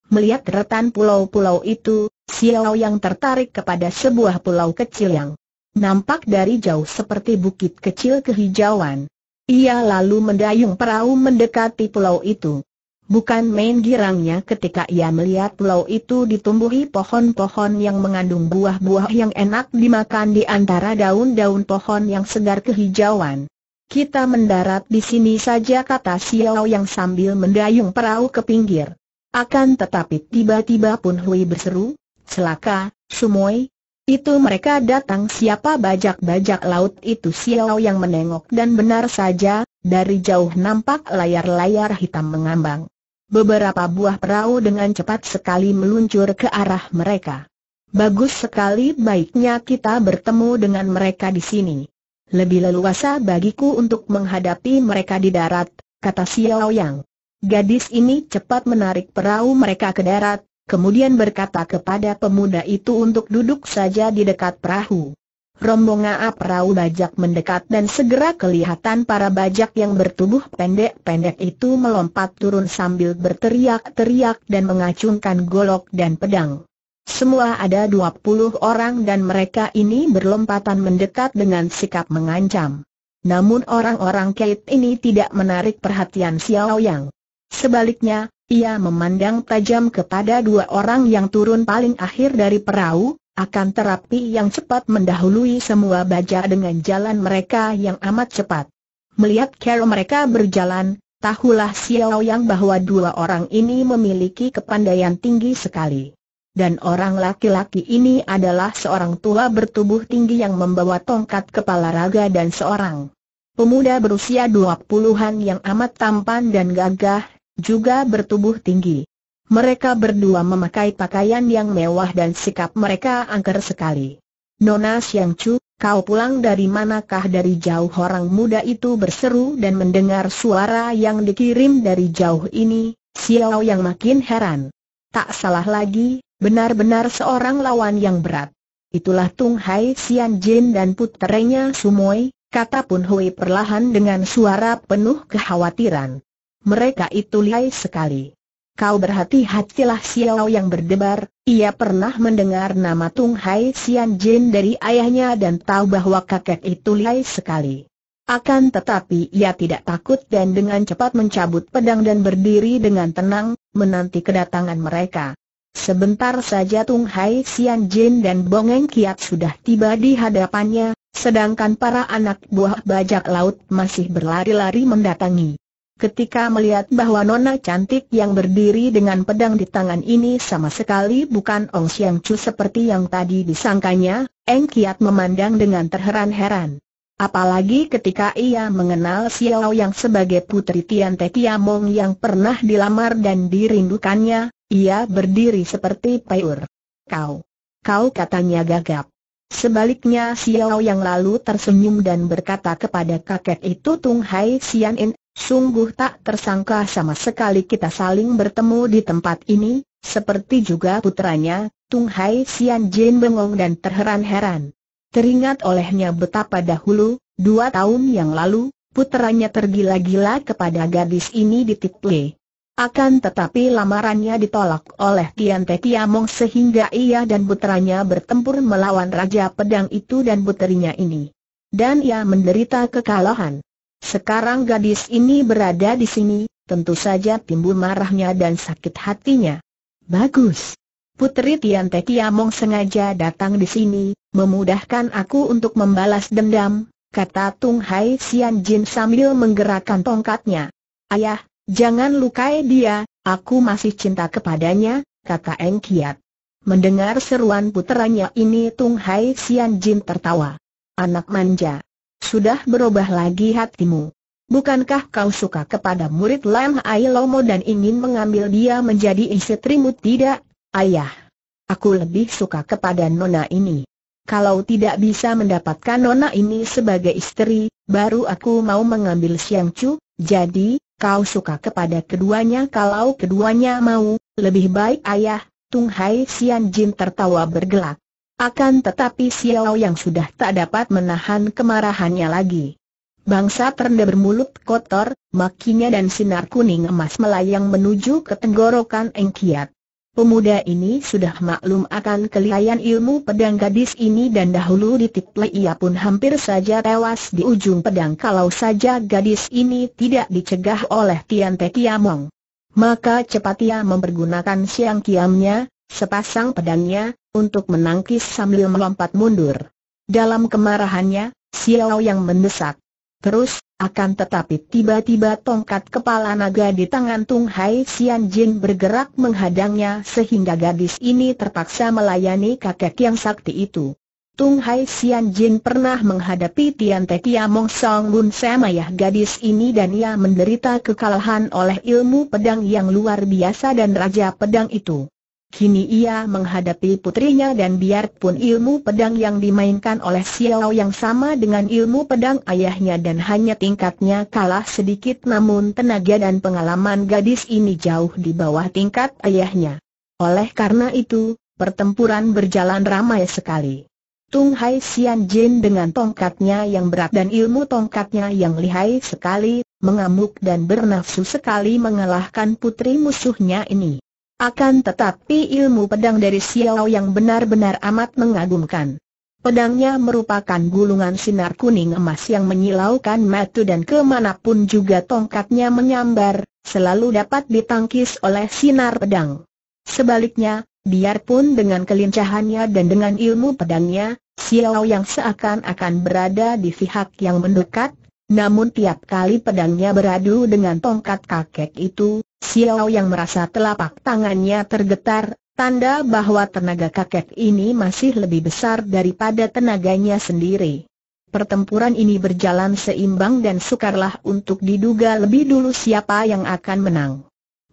Melihat retan pulau-pulau itu, Xiao yang tertarik kepada sebuah pulau kecil yang nampak dari jauh seperti bukit kecil kehijauan. Ia lalu mendayung perahu mendekati pulau itu. Bukan main girangnya ketika ia melihat pulau itu ditumbuhi pohon-pohon yang mengandung buah-buah yang enak dimakan di antara daun-daun pohon yang segar kehijauan. Kita mendarat di sini saja kata Xiao yang sambil mendayung perahu ke pinggir. Akan tetapi tiba-tiba pun Hui berseru, Selaka, sumoi. itu mereka datang siapa bajak-bajak laut itu Xiao yang menengok dan benar saja, dari jauh nampak layar-layar hitam mengambang beberapa buah perahu dengan cepat sekali meluncur ke arah mereka. Bagus sekali baiknya kita bertemu dengan mereka di sini. Lebih leluasa bagiku untuk menghadapi mereka di darat, kata Xiao Yang. Gadis ini cepat menarik perahu mereka ke darat, kemudian berkata kepada pemuda itu untuk duduk saja di dekat perahu. Rombongan perahu bajak mendekat dan segera kelihatan para bajak yang bertubuh pendek-pendek itu melompat turun sambil berteriak-teriak dan mengacungkan golok dan pedang. Semua ada 20 orang dan mereka ini berlompatan mendekat dengan sikap mengancam. Namun orang-orang Kate ini tidak menarik perhatian Xiao Yang. Sebaliknya, ia memandang tajam kepada dua orang yang turun paling akhir dari perahu, akan terapi yang cepat mendahului semua baja dengan jalan mereka yang amat cepat. Melihat cara mereka berjalan, tahulah Xiao Yang bahwa dua orang ini memiliki kepandaian tinggi sekali. Dan orang laki-laki ini adalah seorang tua bertubuh tinggi yang membawa tongkat kepala raga dan seorang pemuda berusia dua puluhan yang amat tampan dan gagah, juga bertubuh tinggi. Mereka berdua memakai pakaian yang mewah dan sikap mereka angker sekali. Nona Siang Chu, kau pulang dari manakah dari jauh orang muda itu berseru dan mendengar suara yang dikirim dari jauh ini, Xiao yang makin heran. Tak salah lagi, benar-benar seorang lawan yang berat. Itulah Tung Hai Xian Jin dan puteranya Sumoi, kata Pun Hui perlahan dengan suara penuh kekhawatiran. Mereka itu lihai sekali. Kau berhati-hatilah Xiao yang berdebar, ia pernah mendengar nama Tung Hai Xian Jin dari ayahnya dan tahu bahwa kakek itu lihai sekali. Akan tetapi ia tidak takut dan dengan cepat mencabut pedang dan berdiri dengan tenang, menanti kedatangan mereka. Sebentar saja Tung Hai Xian Jin dan Bongeng Kiat sudah tiba di hadapannya, sedangkan para anak buah bajak laut masih berlari-lari mendatangi. Ketika melihat bahwa nona cantik yang berdiri dengan pedang di tangan ini sama sekali bukan Ong Siang Chu seperti yang tadi disangkanya, Eng Kiat memandang dengan terheran-heran. Apalagi ketika ia mengenal Xiao yang sebagai putri Tian Te Kiamong yang pernah dilamar dan dirindukannya, ia berdiri seperti payur. Kau, kau katanya gagap. Sebaliknya Xiao yang lalu tersenyum dan berkata kepada kakek itu Tung Hai Xian In, Sungguh tak tersangka sama sekali kita saling bertemu di tempat ini, seperti juga putranya, Tung Hai Sian Jin bengong dan terheran-heran. Teringat olehnya betapa dahulu, dua tahun yang lalu, putranya tergila-gila kepada gadis ini di Tiple. Akan tetapi lamarannya ditolak oleh Tian Te Tiamong sehingga ia dan putranya bertempur melawan Raja Pedang itu dan putrinya ini. Dan ia menderita kekalahan. Sekarang gadis ini berada di sini, tentu saja timbul marahnya dan sakit hatinya. Bagus. Putri Tian Te sengaja datang di sini, memudahkan aku untuk membalas dendam, kata Tung Hai Xian Jin sambil menggerakkan tongkatnya. Ayah, jangan lukai dia, aku masih cinta kepadanya, kata Eng Kiat. Mendengar seruan puteranya ini Tung Hai Xian Jin tertawa. Anak manja sudah berubah lagi hatimu. Bukankah kau suka kepada murid Lam Ailomo dan ingin mengambil dia menjadi istrimu tidak, ayah? Aku lebih suka kepada nona ini. Kalau tidak bisa mendapatkan nona ini sebagai istri, baru aku mau mengambil Siang Chu, jadi, kau suka kepada keduanya kalau keduanya mau, lebih baik ayah, Tung Hai Sian Jin tertawa bergelak. Akan tetapi Xiao yang sudah tak dapat menahan kemarahannya lagi. Bangsa perendah bermulut kotor, makinya dan sinar kuning emas melayang menuju ke tenggorokan Engkiat. Pemuda ini sudah maklum akan kelihayan ilmu pedang gadis ini dan dahulu di Tiple ia pun hampir saja tewas di ujung pedang kalau saja gadis ini tidak dicegah oleh Tian Te Kiamong. Maka cepat ia mempergunakan siang kiamnya, sepasang pedangnya, untuk menangkis sambil melompat mundur. Dalam kemarahannya, Xiao yang mendesak. Terus, akan tetapi tiba-tiba tongkat kepala naga di tangan Tung Hai Xian Jin bergerak menghadangnya sehingga gadis ini terpaksa melayani kakek yang sakti itu. Tung Hai Xian Jin pernah menghadapi Tian Te Kia Mong Song Lun Sam ayah gadis ini dan ia menderita kekalahan oleh ilmu pedang yang luar biasa dan raja pedang itu. Kini ia menghadapi putrinya dan biarpun ilmu pedang yang dimainkan oleh Xiao yang sama dengan ilmu pedang ayahnya dan hanya tingkatnya kalah sedikit namun tenaga dan pengalaman gadis ini jauh di bawah tingkat ayahnya. Oleh karena itu, pertempuran berjalan ramai sekali. Tung Hai Xian Jin dengan tongkatnya yang berat dan ilmu tongkatnya yang lihai sekali, mengamuk dan bernafsu sekali mengalahkan putri musuhnya ini. Akan tetapi ilmu pedang dari Xiao yang benar-benar amat mengagumkan. Pedangnya merupakan gulungan sinar kuning emas yang menyilaukan mata dan kemanapun juga tongkatnya menyambar, selalu dapat ditangkis oleh sinar pedang. Sebaliknya, biarpun dengan kelincahannya dan dengan ilmu pedangnya, Xiao yang seakan-akan berada di pihak yang mendekat, namun tiap kali pedangnya beradu dengan tongkat kakek itu, Xiao yang merasa telapak tangannya tergetar, tanda bahwa tenaga kakek ini masih lebih besar daripada tenaganya sendiri. Pertempuran ini berjalan seimbang dan sukarlah untuk diduga lebih dulu siapa yang akan menang.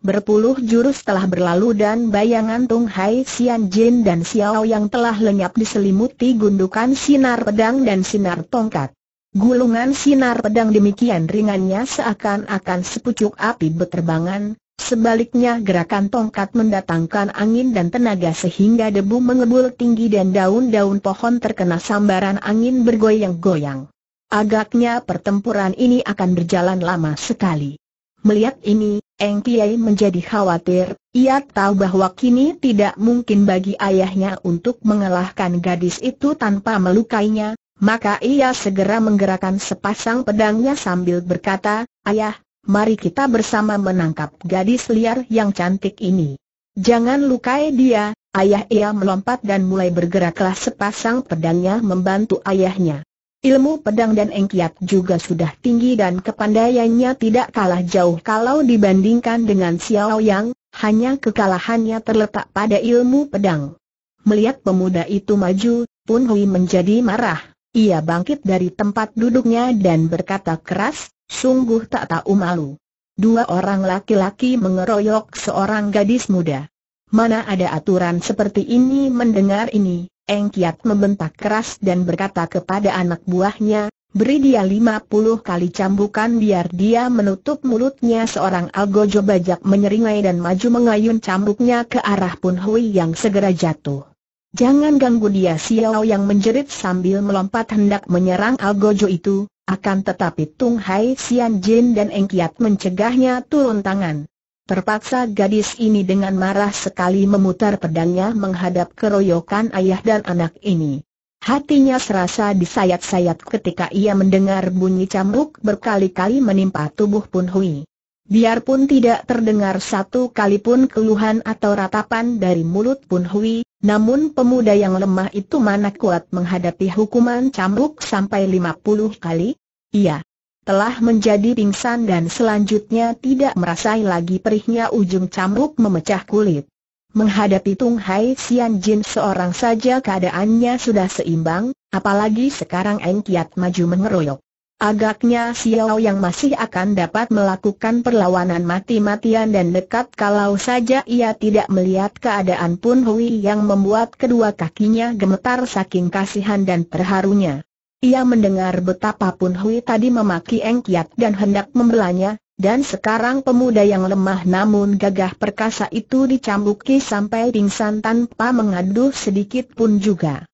Berpuluh jurus telah berlalu dan bayangan Tung Hai Xian Jin dan Xiao yang telah lenyap diselimuti gundukan sinar pedang dan sinar tongkat. Gulungan sinar pedang demikian ringannya seakan-akan sepucuk api berterbangan, sebaliknya gerakan tongkat mendatangkan angin dan tenaga sehingga debu mengebul tinggi dan daun-daun pohon terkena sambaran angin bergoyang-goyang. Agaknya pertempuran ini akan berjalan lama sekali. Melihat ini, Eng Piai menjadi khawatir, ia tahu bahwa kini tidak mungkin bagi ayahnya untuk mengalahkan gadis itu tanpa melukainya, maka ia segera menggerakkan sepasang pedangnya sambil berkata, Ayah, mari kita bersama menangkap gadis liar yang cantik ini. Jangan lukai dia, ayah ia melompat dan mulai bergeraklah sepasang pedangnya membantu ayahnya. Ilmu pedang dan engkiat juga sudah tinggi dan kepandaiannya tidak kalah jauh kalau dibandingkan dengan Xiao Yang, hanya kekalahannya terletak pada ilmu pedang. Melihat pemuda itu maju, Pun Hui menjadi marah. Ia bangkit dari tempat duduknya dan berkata keras, sungguh tak tahu malu. Dua orang laki-laki mengeroyok seorang gadis muda. Mana ada aturan seperti ini mendengar ini, Eng Kiat membentak keras dan berkata kepada anak buahnya, beri dia lima puluh kali cambukan biar dia menutup mulutnya seorang algojo bajak menyeringai dan maju mengayun cambuknya ke arah Pun Hui yang segera jatuh. Jangan ganggu dia Xiao yang menjerit sambil melompat hendak menyerang Algojo itu, akan tetapi Tung Hai Xian Jin dan Eng Kiat mencegahnya turun tangan. Terpaksa gadis ini dengan marah sekali memutar pedangnya menghadap keroyokan ayah dan anak ini. Hatinya serasa disayat-sayat ketika ia mendengar bunyi cambuk berkali-kali menimpa tubuh Pun Hui. Biarpun tidak terdengar satu kali pun keluhan atau ratapan dari mulut Pun Hui, namun pemuda yang lemah itu mana kuat menghadapi hukuman cambuk sampai 50 kali? Ia Telah menjadi pingsan dan selanjutnya tidak merasai lagi perihnya ujung cambuk memecah kulit. Menghadapi Tung Hai Sian Jin seorang saja keadaannya sudah seimbang, apalagi sekarang Eng Kiat maju mengeroyok. Agaknya Xiao yang masih akan dapat melakukan perlawanan mati-matian dan dekat kalau saja ia tidak melihat keadaan Pun Hui yang membuat kedua kakinya gemetar saking kasihan dan terharunya. Ia mendengar betapa Pun Hui tadi memaki Eng Kiat dan hendak membelanya, dan sekarang pemuda yang lemah namun gagah perkasa itu dicambuki sampai pingsan tanpa mengaduh sedikit pun juga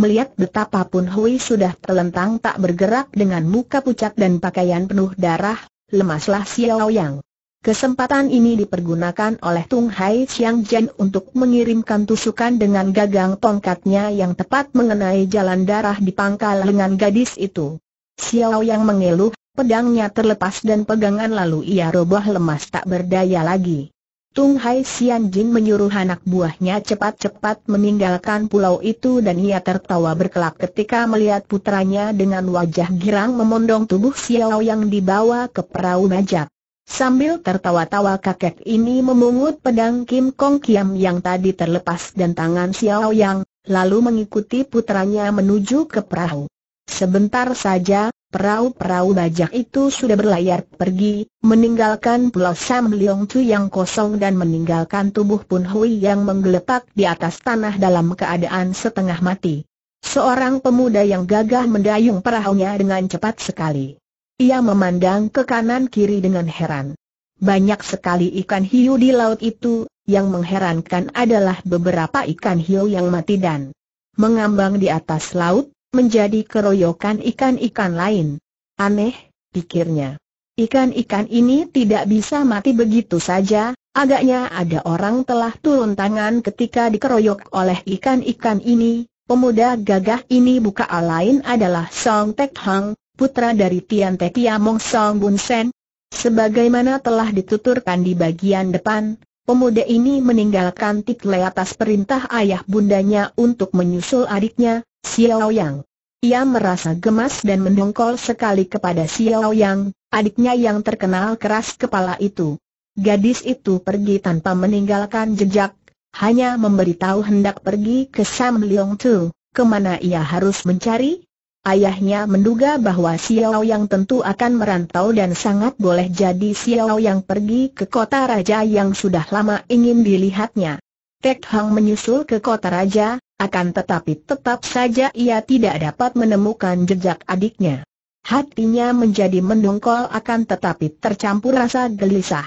melihat betapapun Hui sudah terlentang tak bergerak dengan muka pucat dan pakaian penuh darah, lemaslah Xiao Yang. Kesempatan ini dipergunakan oleh Tung Hai Xiang Jen untuk mengirimkan tusukan dengan gagang tongkatnya yang tepat mengenai jalan darah di pangkal lengan gadis itu. Xiao Yang mengeluh, pedangnya terlepas dan pegangan lalu ia roboh lemas tak berdaya lagi. Tung Hai Sian Jin menyuruh anak buahnya cepat-cepat meninggalkan pulau itu dan ia tertawa berkelak ketika melihat putranya dengan wajah girang memondong tubuh Xiao yang dibawa ke perahu bajak. Sambil tertawa-tawa kakek ini memungut pedang Kim Kong Kiam yang tadi terlepas dan tangan Xiao yang, lalu mengikuti putranya menuju ke perahu. Sebentar saja, Perahu-perahu bajak itu sudah berlayar pergi, meninggalkan pulau Sam Leong Chu yang kosong dan meninggalkan tubuh Pun Hui yang menggeletak di atas tanah dalam keadaan setengah mati. Seorang pemuda yang gagah mendayung perahunya dengan cepat sekali. Ia memandang ke kanan kiri dengan heran. Banyak sekali ikan hiu di laut itu, yang mengherankan adalah beberapa ikan hiu yang mati dan mengambang di atas laut, menjadi keroyokan ikan-ikan lain. Aneh, pikirnya. Ikan-ikan ini tidak bisa mati begitu saja, agaknya ada orang telah turun tangan ketika dikeroyok oleh ikan-ikan ini. Pemuda gagah ini buka lain adalah Song Tek Hang, putra dari Tian Te Yamong Song Bun Sen. Sebagaimana telah dituturkan di bagian depan, pemuda ini meninggalkan Tik Le atas perintah ayah bundanya untuk menyusul adiknya, Xiao Yang. Ia merasa gemas dan mendongkol sekali kepada Xiao Yang, adiknya yang terkenal keras kepala itu. Gadis itu pergi tanpa meninggalkan jejak, hanya memberitahu hendak pergi ke Sam Leong Tu, kemana ia harus mencari? Ayahnya menduga bahwa Xiao Yang tentu akan merantau dan sangat boleh jadi Xiao Yang pergi ke kota raja yang sudah lama ingin dilihatnya. Tek Hang menyusul ke kota raja, akan tetapi tetap saja ia tidak dapat menemukan jejak adiknya. Hatinya menjadi mendongkol akan tetapi tercampur rasa gelisah.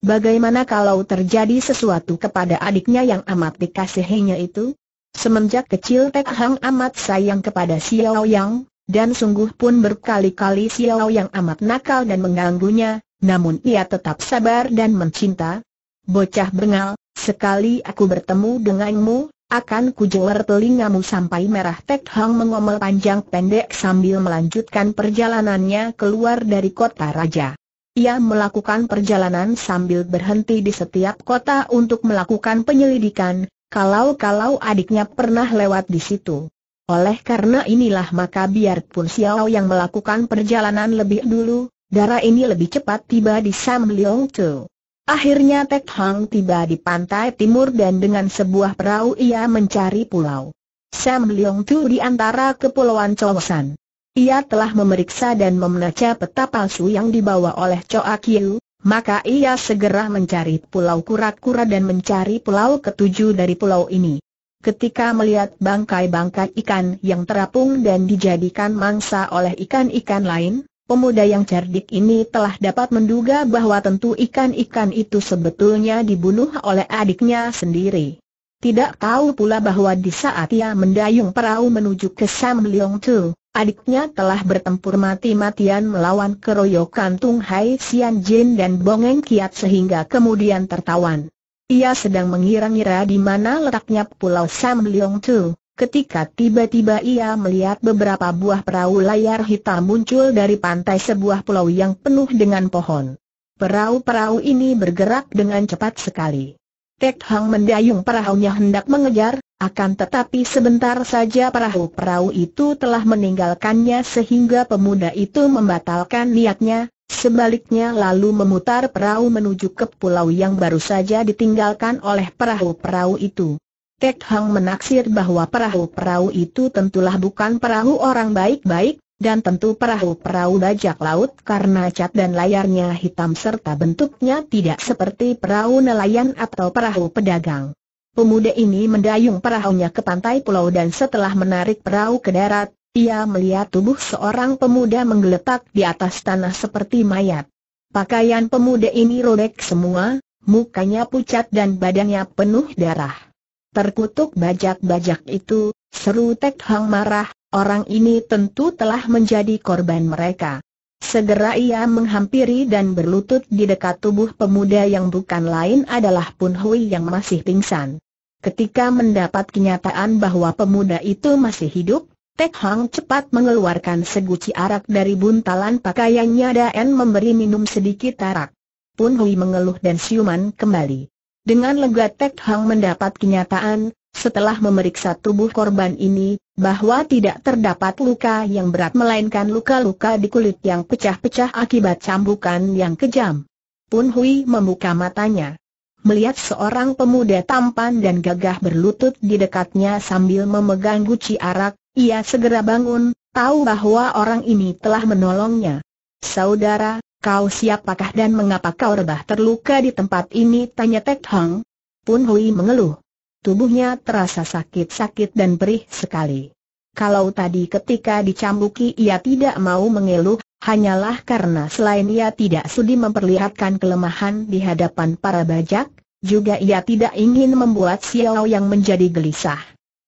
Bagaimana kalau terjadi sesuatu kepada adiknya yang amat dikasihinya itu? Semenjak kecil Tek Hang amat sayang kepada Xiao Yang, dan sungguh pun berkali-kali Xiao Yang amat nakal dan mengganggunya, namun ia tetap sabar dan mencinta. Bocah bengal, sekali aku bertemu denganmu, akan kujewer telingamu sampai merah Tek Hang mengomel panjang pendek sambil melanjutkan perjalanannya keluar dari kota raja. Ia melakukan perjalanan sambil berhenti di setiap kota untuk melakukan penyelidikan, kalau-kalau adiknya pernah lewat di situ. Oleh karena inilah maka biarpun Xiao yang melakukan perjalanan lebih dulu, darah ini lebih cepat tiba di Sam Leong Tzu. Akhirnya Tek Hang tiba di pantai timur dan dengan sebuah perahu ia mencari pulau. Sam Leong Tu di antara kepulauan Chowsan. Ia telah memeriksa dan memenaca peta palsu yang dibawa oleh Choa Kiu, maka ia segera mencari pulau Kura-Kura dan mencari pulau ketujuh dari pulau ini. Ketika melihat bangkai-bangkai ikan yang terapung dan dijadikan mangsa oleh ikan-ikan lain, Pemuda yang cerdik ini telah dapat menduga bahwa tentu ikan-ikan itu sebetulnya dibunuh oleh adiknya sendiri. Tidak tahu pula bahwa di saat ia mendayung perahu menuju ke Sam Leong Tu, adiknya telah bertempur mati-matian melawan keroyokan Tung Hai Sian Jin dan Bongeng Kiat sehingga kemudian tertawan. Ia sedang mengira-ngira di mana letaknya Pulau Sam Leong Tu ketika tiba-tiba ia melihat beberapa buah perahu layar hitam muncul dari pantai sebuah pulau yang penuh dengan pohon. Perahu-perahu ini bergerak dengan cepat sekali. Tek Hang mendayung perahunya hendak mengejar, akan tetapi sebentar saja perahu-perahu itu telah meninggalkannya sehingga pemuda itu membatalkan niatnya, sebaliknya lalu memutar perahu menuju ke pulau yang baru saja ditinggalkan oleh perahu-perahu itu. Tek Hang menaksir bahwa perahu-perahu itu tentulah bukan perahu orang baik-baik, dan tentu perahu-perahu bajak laut karena cat dan layarnya hitam serta bentuknya tidak seperti perahu nelayan atau perahu pedagang. Pemuda ini mendayung perahunya ke pantai pulau dan setelah menarik perahu ke darat, ia melihat tubuh seorang pemuda menggeletak di atas tanah seperti mayat. Pakaian pemuda ini robek semua, mukanya pucat dan badannya penuh darah. Terkutuk bajak-bajak itu, seru Tek Hang marah, orang ini tentu telah menjadi korban mereka. Segera ia menghampiri dan berlutut di dekat tubuh pemuda yang bukan lain adalah Pun Hui yang masih pingsan. Ketika mendapat kenyataan bahwa pemuda itu masih hidup, Tek Hang cepat mengeluarkan seguci arak dari buntalan pakaiannya dan memberi minum sedikit arak. Pun Hui mengeluh dan siuman kembali. Dengan lega Tek Hang mendapat kenyataan, setelah memeriksa tubuh korban ini, bahwa tidak terdapat luka yang berat melainkan luka-luka di kulit yang pecah-pecah akibat cambukan yang kejam. Pun Hui membuka matanya. Melihat seorang pemuda tampan dan gagah berlutut di dekatnya sambil memegang guci arak, ia segera bangun, tahu bahwa orang ini telah menolongnya. Saudara, Kau siapakah dan mengapa kau rebah terluka di tempat ini? Tanya Tek Hong. Pun Hui mengeluh. Tubuhnya terasa sakit-sakit dan perih sekali. Kalau tadi ketika dicambuki ia tidak mau mengeluh, hanyalah karena selain ia tidak sudi memperlihatkan kelemahan di hadapan para bajak, juga ia tidak ingin membuat Xiao yang menjadi gelisah.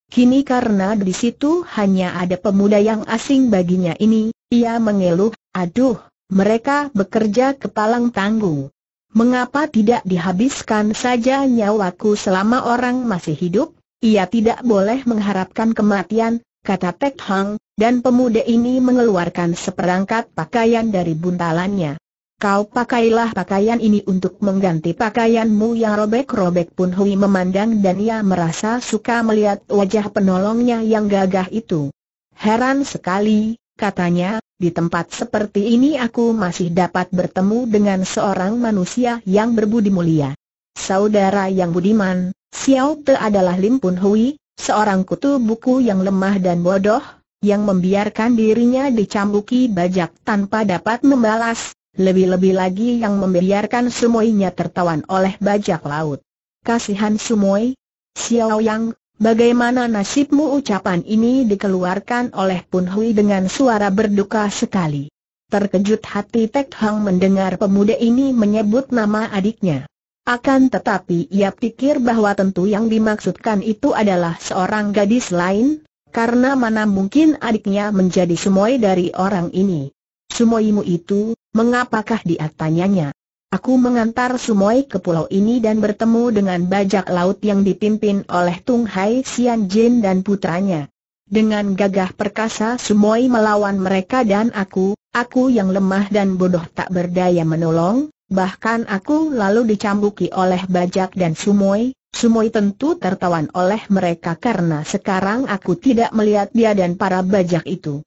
Kini karena di situ hanya ada pemuda yang asing baginya ini, ia mengeluh, aduh, mereka bekerja kepalang tanggung. Mengapa tidak dihabiskan saja nyawaku selama orang masih hidup? Ia tidak boleh mengharapkan kematian, kata Tek Hang, dan pemuda ini mengeluarkan seperangkat pakaian dari buntalannya. Kau pakailah pakaian ini untuk mengganti pakaianmu yang robek-robek Pun Hui memandang dan ia merasa suka melihat wajah penolongnya yang gagah itu. Heran sekali, katanya, di tempat seperti ini aku masih dapat bertemu dengan seorang manusia yang berbudi mulia. Saudara yang budiman, Xiao Te adalah Lim Pun Hui, seorang kutu buku yang lemah dan bodoh, yang membiarkan dirinya dicambuki bajak tanpa dapat membalas, lebih-lebih lagi yang membiarkan Sumoinya tertawan oleh bajak laut. Kasihan Sumoi, Xiao Yang, Bagaimana nasibmu ucapan ini dikeluarkan oleh Pun Hui dengan suara berduka sekali. Terkejut hati Tek Hang mendengar pemuda ini menyebut nama adiknya. Akan tetapi ia pikir bahwa tentu yang dimaksudkan itu adalah seorang gadis lain, karena mana mungkin adiknya menjadi sumoi dari orang ini. Sumoimu itu, mengapakah dia tanyanya? Aku mengantar Sumoi ke pulau ini dan bertemu dengan bajak laut yang dipimpin oleh Tung Hai Xian Jin dan putranya. Dengan gagah perkasa Sumoi melawan mereka dan aku, aku yang lemah dan bodoh tak berdaya menolong, bahkan aku lalu dicambuki oleh bajak dan Sumoi, Sumoi tentu tertawan oleh mereka karena sekarang aku tidak melihat dia dan para bajak itu.